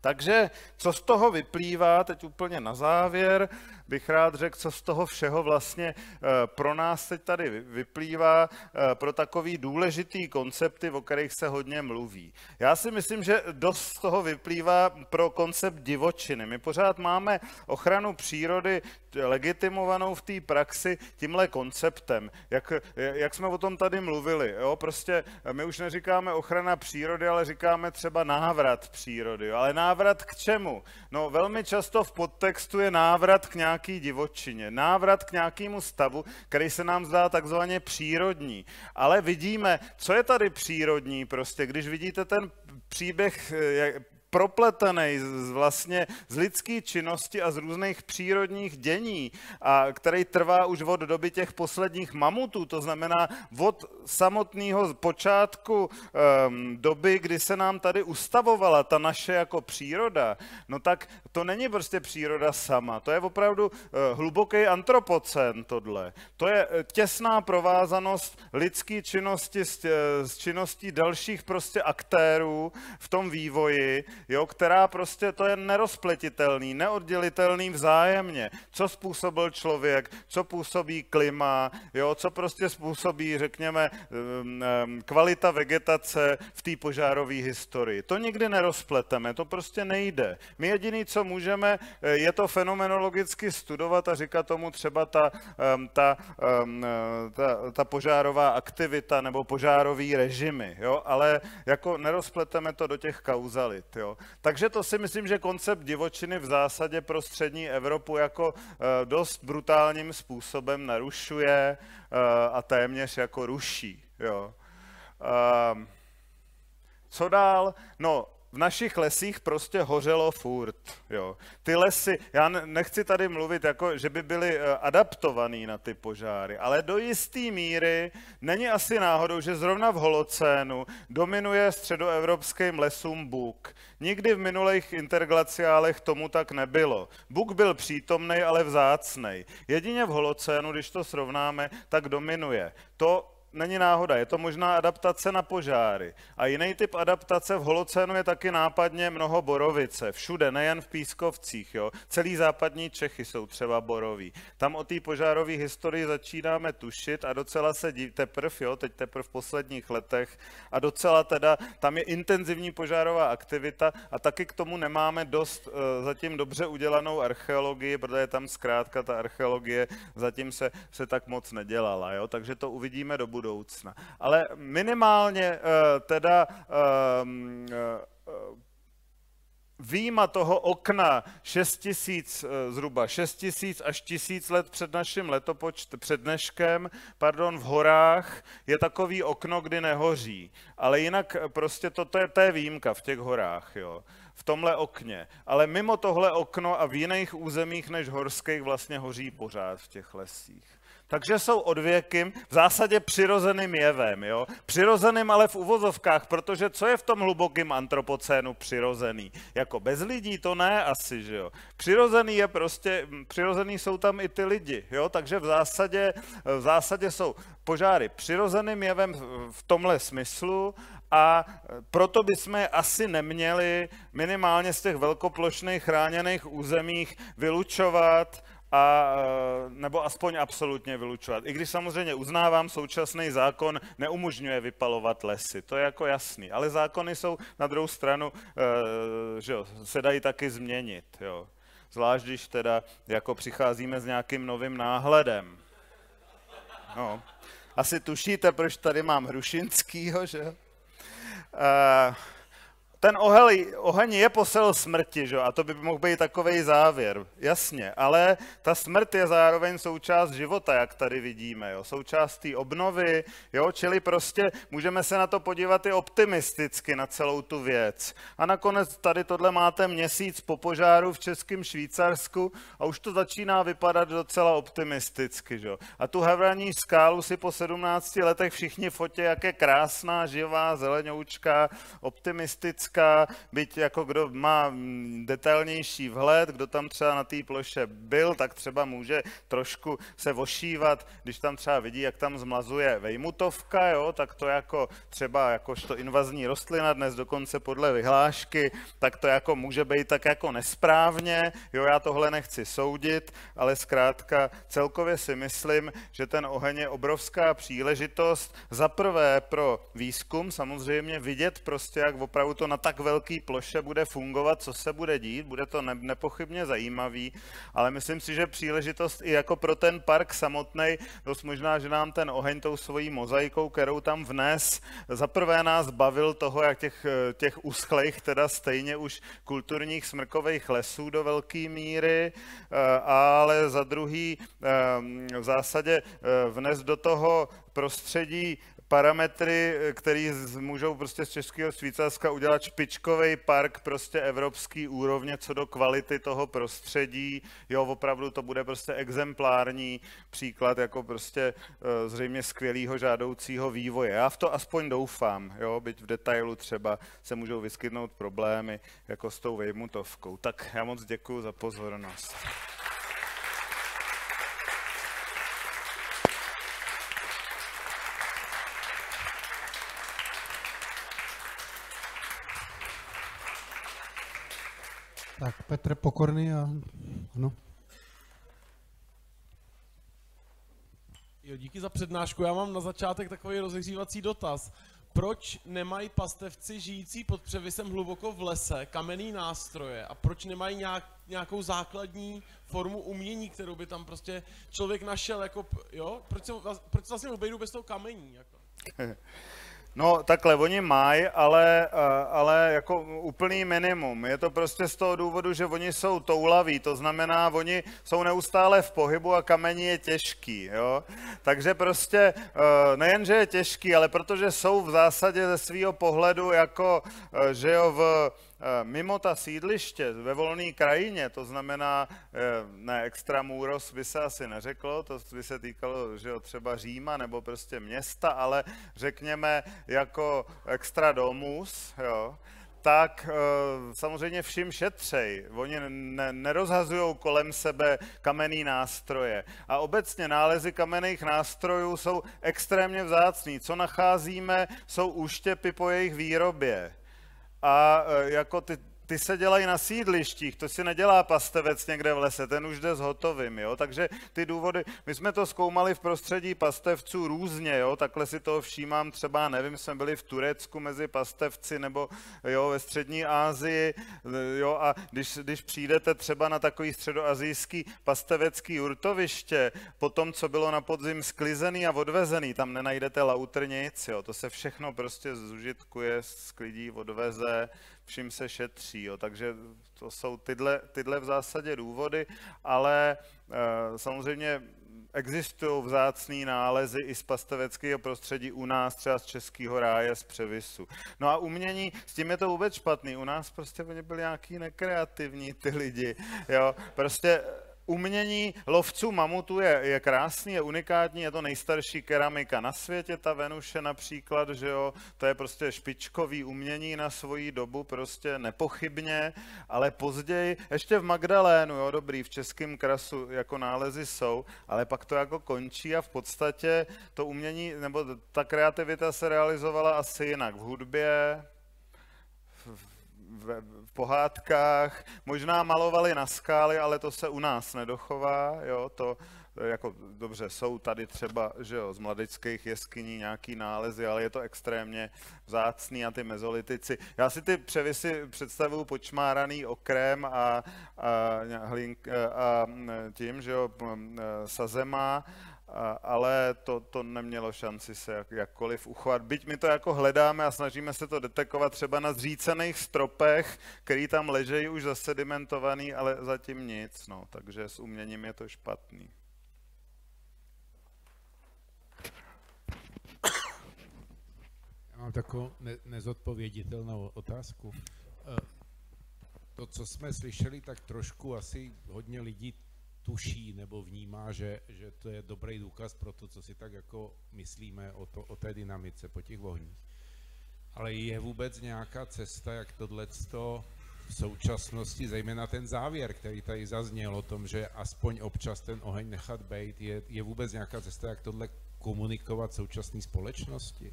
Takže co z toho vyplývá, teď úplně na závěr, bych rád řekl, co z toho všeho vlastně eh, pro nás teď tady vyplývá, eh, pro takový důležitý koncepty, o kterých se hodně mluví. Já si myslím, že dost z toho vyplývá pro koncept divočiny. My pořád máme ochranu přírody legitimovanou v té praxi tímhle konceptem. Jak, jak jsme o tom tady mluvili, jo? prostě eh, my už neříkáme ochrana přírody, ale říkáme třeba návrat přírody. Ale návrat k čemu? No velmi často v podtextu je návrat k nějaké nějaký divočině, návrat k nějakému stavu, který se nám zdá takzvaně přírodní. Ale vidíme, co je tady přírodní prostě, když vidíte ten příběh eh, propletený z, vlastně z lidské činnosti a z různých přírodních dění, a který trvá už od doby těch posledních mamutů, to znamená od samotného počátku um, doby, kdy se nám tady ustavovala ta naše jako příroda, no tak to není prostě příroda sama, to je opravdu uh, hluboký antropocen tohle. To je eh, těsná provázanost lidské činnosti s, s činností dalších prostě aktérů v tom vývoji, jo, která prostě to je nerozpletitelný, neoddělitelný vzájemně. Co způsobil člověk, co působí klima, jo, co prostě způsobí, řekněme, um, um, kvalita vegetace v té požárové historii. To nikdy nerozpleteme, to prostě nejde. My jediný, co můžeme, eh, je to fenomenologicky studovat a říkat tomu třeba ta, um, ta, eh, ta, ta požárová aktivita nebo požárový režimy, jo, ale jako nerozpleteme to do těch kauzalit, jo. Jo? Takže to si myslím, že koncept divočiny v zásadě pro střední Evropu jako eh, dost brutálním způsobem narušuje eh, a téměř jako ruší. Jo? Ehm, co dál? No, v našich lesích prostě hořelo furt. Jo. Ty lesy, já nechci tady mluvit, jako, že by byly eh, adaptovaný na ty požáry, ale do jisté míry není asi náhodou, že zrovna v Holocénu dominuje středoevropským lesům buk. Nikdy v minulých interglaciálech tomu tak nebylo. Buk byl přítomný, ale vzácný. Jedině v Holocénu, když to srovnáme, tak dominuje. To není náhoda, je to možná adaptace na požáry. A jiný typ adaptace v Holocénu je taky nápadně mnoho borovice, všude, nejen v Pískovcích. Jo? Celý západní Čechy jsou třeba boroví. Tam o té požárové historii začínáme tušit a docela se dí, teprv, jo, teď teprv v posledních letech, a docela teda, tam je intenzivní požárová aktivita a taky k tomu nemáme dost uh, zatím dobře udělanou archeologii, protože tam zkrátka ta archeologie zatím se, se tak moc nedělala. Jo? Takže to uvidíme do budoucna budoucna. Ale minimálně eh, teda ehm, eh, výjima toho okna 6 000 eh, zhruba 6 tisíc až tisíc let před naším letopočt, před dneškem, pardon, v horách, je takový okno, kdy nehoří. Ale jinak prostě to, to, je, to je výjimka v těch horách, jo. V tomhle okně. Ale mimo tohle okno a v jiných územích než horských vlastně hoří pořád v těch lesích takže jsou odvěkým v zásadě přirozeným jevem. Jo? Přirozeným ale v uvozovkách, protože co je v tom hlubokém antropocénu přirozený? Jako bez lidí to ne asi, že jo? Přirozený je prostě, hm, přirozený jsou tam i ty lidi, jo? Takže v zásadě, v zásadě jsou požáry přirozeným jevem v tomhle smyslu a eh, proto bychom je asi neměli minimálně z těch velkoplošných chráněných územích vylučovat a, eh, nebo aspoň absolutně vylučovat. I když samozřejmě uznávám, současný zákon neumožňuje vypalovat lesy, to je jako jasný, ale zákony jsou na druhou stranu, eh, že jo, se dají taky změnit, jo. Zvlášť, když teda jako přicházíme s nějakým novým náhledem. No. Asi tušíte, proč tady mám Hrušinskýho, že jo? Uh, ten ohel, oheň je posel smrti, že? a to by mohl být takový závěr, jasně, ale ta smrt je zároveň součást života, jak tady vidíme, jo? součást té obnovy, jo? čili prostě můžeme se na to podívat i optimisticky, na celou tu věc. A nakonec tady tohle máte měsíc po požáru v Českém Švýcarsku a už to začíná vypadat docela optimisticky. Že? A tu havraní skálu si po 17 letech všichni fotě, jak je krásná, živá, zelenoučka, optimistická, dneska, byť jako kdo má mm, detailnější vhled, kdo tam třeba na té ploše byl, tak třeba může trošku se vošívat, když tam třeba vidí, jak tam zmlazuje vejmutovka, jo, tak to jako třeba jakožto invazní rostlina, dnes dokonce podle vyhlášky, tak to jako může být tak jako nesprávně, jo, já tohle nechci soudit, ale zkrátka celkově si myslím, že ten oheň je obrovská příležitost, za prvé pro výzkum, samozřejmě vidět prostě, jak opravdu to na tak velké ploše bude fungovat, co se bude dít, bude to nepochybně zajímavý, ale myslím si, že příležitost i jako pro ten park samotný, dost možná, že nám ten oheň tou svojí mozaikou, kterou tam vnes, za prvé nás bavil toho, jak těch, eh, těch uschlejch, teda stejně už kulturních smrkových lesů do velké míry, eh, ale za druhý eh, v zásadě vnes do toho prostředí parametry, eh, které můžou prostě z Českého Švýcarska udělat špičkový park prostě evropský úrovně co do kvality toho prostředí. Jo, opravdu to bude prostě exemplární příklad jako prostě eh, zřejmě skvělého žádoucího vývoje. Já v to aspoň doufám, jo, byť v detailu třeba se můžou vyskytnout problémy jako s tou vejmutovkou. Tak já moc děkuji za pozornost. Tak Petr Pokorný a ano. Jo, díky za přednášku. Já mám na začátek takový rozehřívací dotaz. Proč nemají pastevci žijící pod převisem hluboko v lese kamenný nástroje a proč nemají nějak, nějakou základní formu umění, kterou by tam prostě člověk našel jako, jo? Proč se, proč se vlastně obejdu bez toho kamení? Jako? No takhle, oni mají, ale, eh, ale jako úplný minimum. Je to prostě z toho důvodu, že oni jsou toulaví, to znamená, oni jsou neustále v pohybu a kamení je těžký. Jo? Takže prostě eh, nejen, že je těžký, ale protože jsou v zásadě ze svého pohledu jako, eh, že jo, v Eh, mimo ta sídliště ve volné krajině, to znamená eh, ne extramuros by se asi neřeklo, to by se týkalo že jo, třeba Říma nebo prostě města, ale řekněme jako extra domus, jo, tak eh, samozřejmě vším šetřej. Oni nerozhazují kolem sebe kamenný nástroje. A obecně nálezy kamenných nástrojů jsou extrémně vzácný. Co nacházíme, jsou úštěpy po jejich výrobě a e, jako ty, ty se dělají na sídlištích, to si nedělá pastevec někde v lese, ten už jde s hotovým, jo? takže ty důvody, my jsme to zkoumali v prostředí pastevců různě, jo? takhle si toho všímám, třeba nevím, jsme byli v Turecku mezi pastevci nebo jo, ve střední Asii jo? a když, když přijdete třeba na takový středoazijský pastevecký urtoviště, po tom, co bylo na podzim sklizený a odvezený, tam nenajdete lautrnic, jo? to se všechno prostě zužitkuje, sklidí, odveze, vším se šetří. Jo. Takže to jsou tyhle, tyhle v zásadě důvody, ale e, samozřejmě existují vzácné nálezy i z pasteveckého prostředí u nás, třeba z Českého ráje, z Převisu. No a umění, s tím je to vůbec špatný. U nás prostě oni byli nějaký nekreativní ty lidi. Jo. Prostě umění lovců mamutů je, je krásný, je unikátní, je to nejstarší keramika na světě, ta Venuše například, že jo, to je prostě špičkový umění na svoji dobu, prostě nepochybně, ale později, ještě v Magdalénu, jo, dobrý, v českém krasu jako nálezy jsou, ale pak to jako končí a v podstatě to umění, nebo ta kreativita se realizovala asi jinak v hudbě, v, v pohádkách, možná malovali na skály, ale to se u nás nedochová, jo, to jako dobře, jsou tady třeba, že jo, z mladických jeskyní nějaký nálezy, ale je to extrémně vzácný a ty mezolitici. Já si ty převisy představuju počmáraný okrem a, a, a, a tím, že jo, sazema ale to, to nemělo šanci se jak, jakkoliv uchovat. Byť my to jako hledáme a snažíme se to detekovat třeba na zřícených stropech, který tam ležejí už zasedimentovaný, ale zatím nic, no, takže s uměním je to špatný. Já mám takovou ne- nezodpověditelnou otázku. Eh, to, co jsme slyšeli, tak trošku asi hodně lidí tuší nebo vnímá, že, že to je dobrý důkaz pro to, co si tak jako myslíme o, to, o té dynamice po těch ohních. Ale je vůbec nějaká cesta, jak tohleto v současnosti, zejména ten závěr, který tady zazněl o tom, že aspoň občas ten oheň nechat být, je, je vůbec nějaká cesta, jak tohle komunikovat současné společnosti?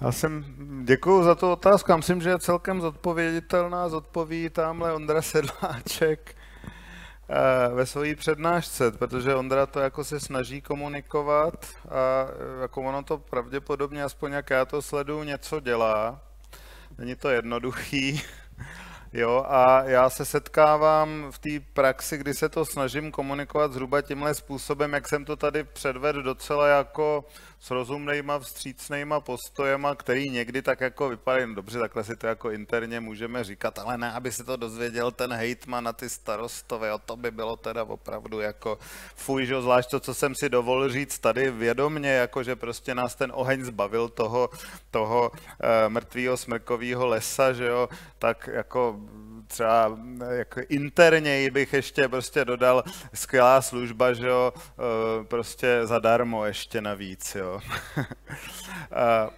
Já jsem děkuji za tu otázku. Myslím, že je celkem zodpověditelná. Zodpoví tamhle Ondra Sedláček. Eh, ve své přednášce, protože Ondra to jako se snaží komunikovat a eh, jako ono to pravděpodobně, aspoň jak já to sleduju, něco dělá. Není to jednoduchý. Jo, a já se setkávám v té praxi, kdy se to snažím komunikovat zhruba tímhle způsobem, jak jsem to tady předvedl docela jako s rozumnýma, vstřícnýma postojema, který někdy tak jako vypadají, no dobře, takhle si to jako interně můžeme říkat, ale ne, aby se to dozvěděl ten hejtman na ty starostové, o to by bylo teda opravdu jako fuj, že zvlášť to, co jsem si dovolil říct tady vědomně, jako že prostě nás ten oheň zbavil toho, toho e, eh, mrtvého smrkového lesa, že jo, tak jako třeba jako interně bych ještě prostě dodal skvělá služba, že jo, eh, prostě zadarmo ještě navíc, jo. Eh,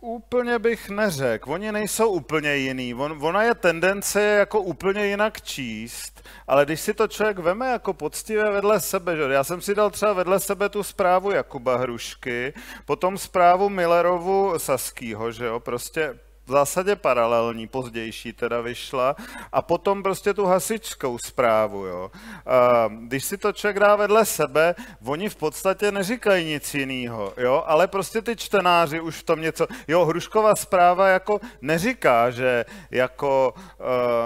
úplně bych neřekl. Oni nejsou úplně jiný. On, ona je tendence jako úplně jinak číst, ale když si to člověk veme jako poctivě vedle sebe, že? já jsem si dal třeba vedle sebe tu zprávu Jakuba Hrušky, potom zprávu Millerovu Saskýho, že jo, prostě v zásadě paralelní, pozdější teda vyšla, a potom prostě tu hasičskou zprávu. Jo. Když si to člověk dá vedle sebe, oni v podstatě neříkají nic jiného, jo, ale prostě ty čtenáři už v tom něco, jo, Hrušková zpráva jako neříká, že jako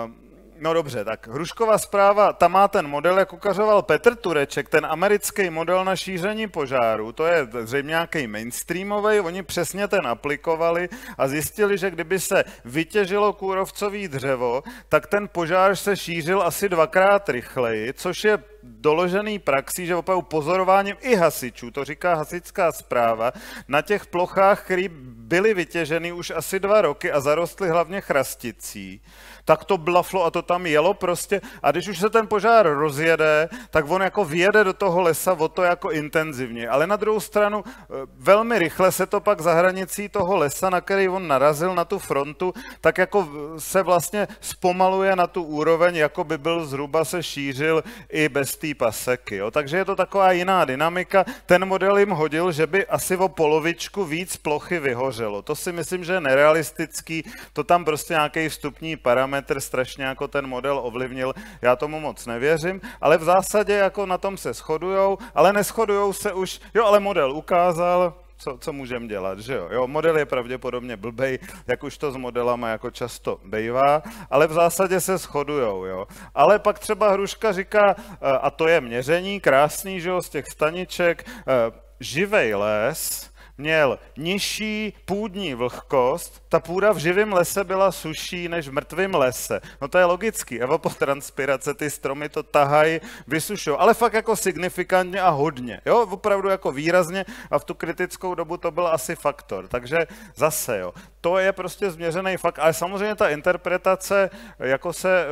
uh, No dobře, tak Hrušková zpráva, tam má ten model, jak ukazoval Petr Tureček, ten americký model na šíření požáru, to je zřejmě nějaký mainstreamový, oni přesně ten aplikovali a zjistili, že kdyby se vytěžilo kůrovcový dřevo, tak ten požár se šířil asi dvakrát rychleji, což je doložený praxí, že opravdu pozorováním i hasičů, to říká hasičská zpráva, na těch plochách, který byly vytěženy už asi dva roky a zarostly hlavně chrasticí, tak to blaflo a to tam jelo prostě. A když už se ten požár rozjede, tak on jako vyjede do toho lesa o to jako intenzivně. Ale na druhou stranu eh, velmi rychle se to pak za hranicí toho lesa, na který on narazil na tu frontu, tak jako se vlastně zpomaluje na tu úroveň, jako by byl zhruba se šířil i bez té paseky. Jo. Takže je to taková jiná dynamika. Ten model jim hodil, že by asi o polovičku víc plochy vyhořel uzavřelo. To si myslím, že je nerealistický, to tam prostě nějaký vstupní parametr strašně jako ten model ovlivnil, já tomu moc nevěřím, ale v zásadě jako na tom se shodujou, ale neschodujou se už, jo, ale model ukázal, co, co můžeme dělat, že jo? jo? Model je pravděpodobně blbej, jak už to s modelama jako často bejvá, ale v zásadě se shodujou, jo? Ale pak třeba Hruška říká, e, a to je měření, krásný, že jo, z těch staniček, e, živej les, měl nižší půdní vlhkost, ta půda v živém lese byla suší než v mrtvém lese. No to je logický, evapotranspirace, ty stromy to tahají, vysušují, ale fakt jako signifikantně a hodně, jo, opravdu jako výrazně a v tu kritickou dobu to byl asi faktor, takže zase, jo, to je prostě změřený fakt, ale samozřejmě ta interpretace jako se e,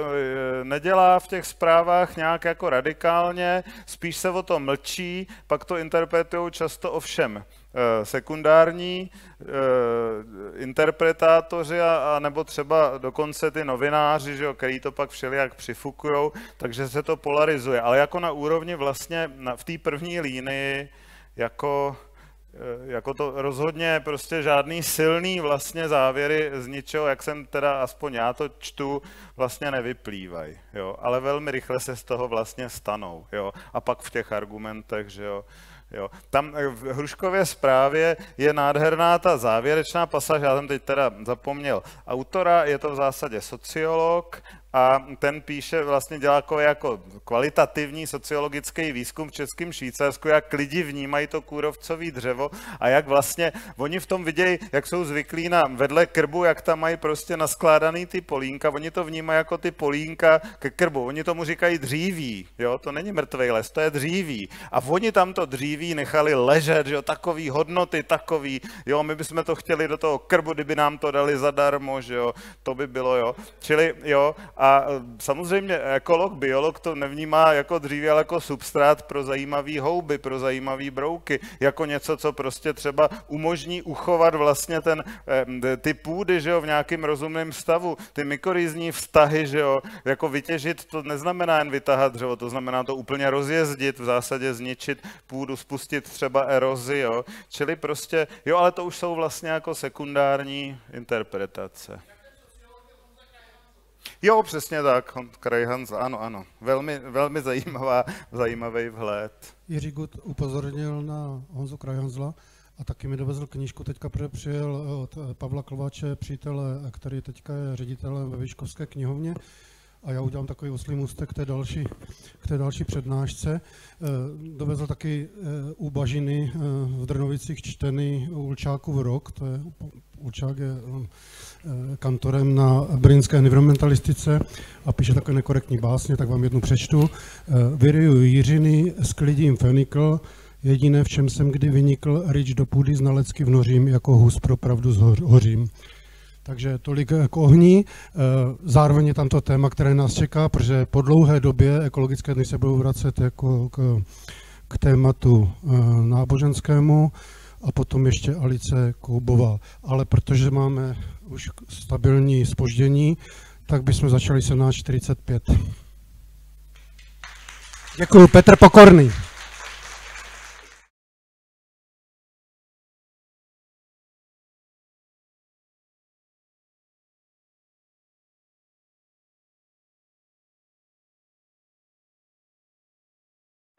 nedělá v těch zprávách nějak jako radikálně, spíš se o to mlčí, pak to interpretují často ovšem Eh, sekundární eh, interpretátoři a, a nebo třeba dokonce ty novináři, že jo, který to pak všelijak přifukujou, takže se to polarizuje. Ale jako na úrovni vlastně na, v té první línii jako eh, jako to rozhodně prostě žádný silný vlastně závěry z ničeho, jak jsem teda aspoň já to čtu, vlastně nevyplývají, jo, ale velmi rychle se z toho vlastně stanou, jo, a pak v těch argumentech, že jo, Jo. Tam v Hruškově zprávě je nádherná ta závěrečná pasáž, já jsem teď teda zapomněl autora, je to v zásadě sociolog a ten píše, vlastně dělá jako, jako kvalitativní sociologický výzkum v Českém Švýcarsku, jak lidi vnímají to kůrovcový dřevo a jak vlastně oni v tom vidějí, jak jsou zvyklí na vedle krbu, jak tam mají prostě naskládaný ty polínka, oni to vnímají jako ty polínka ke krbu, oni tomu říkají dříví, jo, to není mrtvý les, to je dříví a oni tam to dříví nechali ležet, jo, takový hodnoty, takový, jo, my bychom to chtěli do toho krbu, kdyby nám to dali zadarmo, že jo, to by bylo, jo, čili, jo, a eh, samozřejmě ekolog, biolog to nevnímá jako dříve, ale jako substrát pro zajímavé houby, pro zajímavé brouky, jako něco, co prostě třeba umožní uchovat vlastně ten, eh, ty půdy, že jo, v nějakém rozumném stavu, ty mykorizní vztahy, že jo, jako vytěžit, to neznamená jen vytahat dřevo, to znamená to úplně rozjezdit, v zásadě zničit půdu, spustit třeba erozi, jo, čili prostě, jo, ale to už jsou vlastně jako sekundární interpretace. Jo, přesně tak, Krajhans, ano, ano. Velmi, velmi zajímavá, zajímavý vhled. Jiří Gut upozornil na Honzu Krajhanzla a taky mi dovezl knížku, teďka přijel od eh, Pavla Klováče, přítele, eh, který teďka je ředitelem ve Výškovské knihovně a já udělám takový oslý můstek k té další, k té další přednášce. Eh, dovezl taky u eh, Bažiny eh, v Drnovicích čtený Ulčáku v rok, to je, Ulčák je kantorem na brněnské environmentalistice a píše takové nekorektní básně, tak vám jednu přečtu. Vyryju jiřiny, sklidím fenikl, jediné, v čem jsem kdy vynikl, rič do půdy znalecky vnořím, jako hus pro pravdu zhořím. Zhoř, takže tolik k ohni. Eh, zároveň je tam to téma, které nás čeká, protože po dlouhé době ekologické dny se budou vracet jako k, k tématu eh, náboženskému a potom ještě Alice Koubová. Ale protože máme už stabilní spoždění, tak bychom začali se na 45. Děkuji, Petr Pokorný.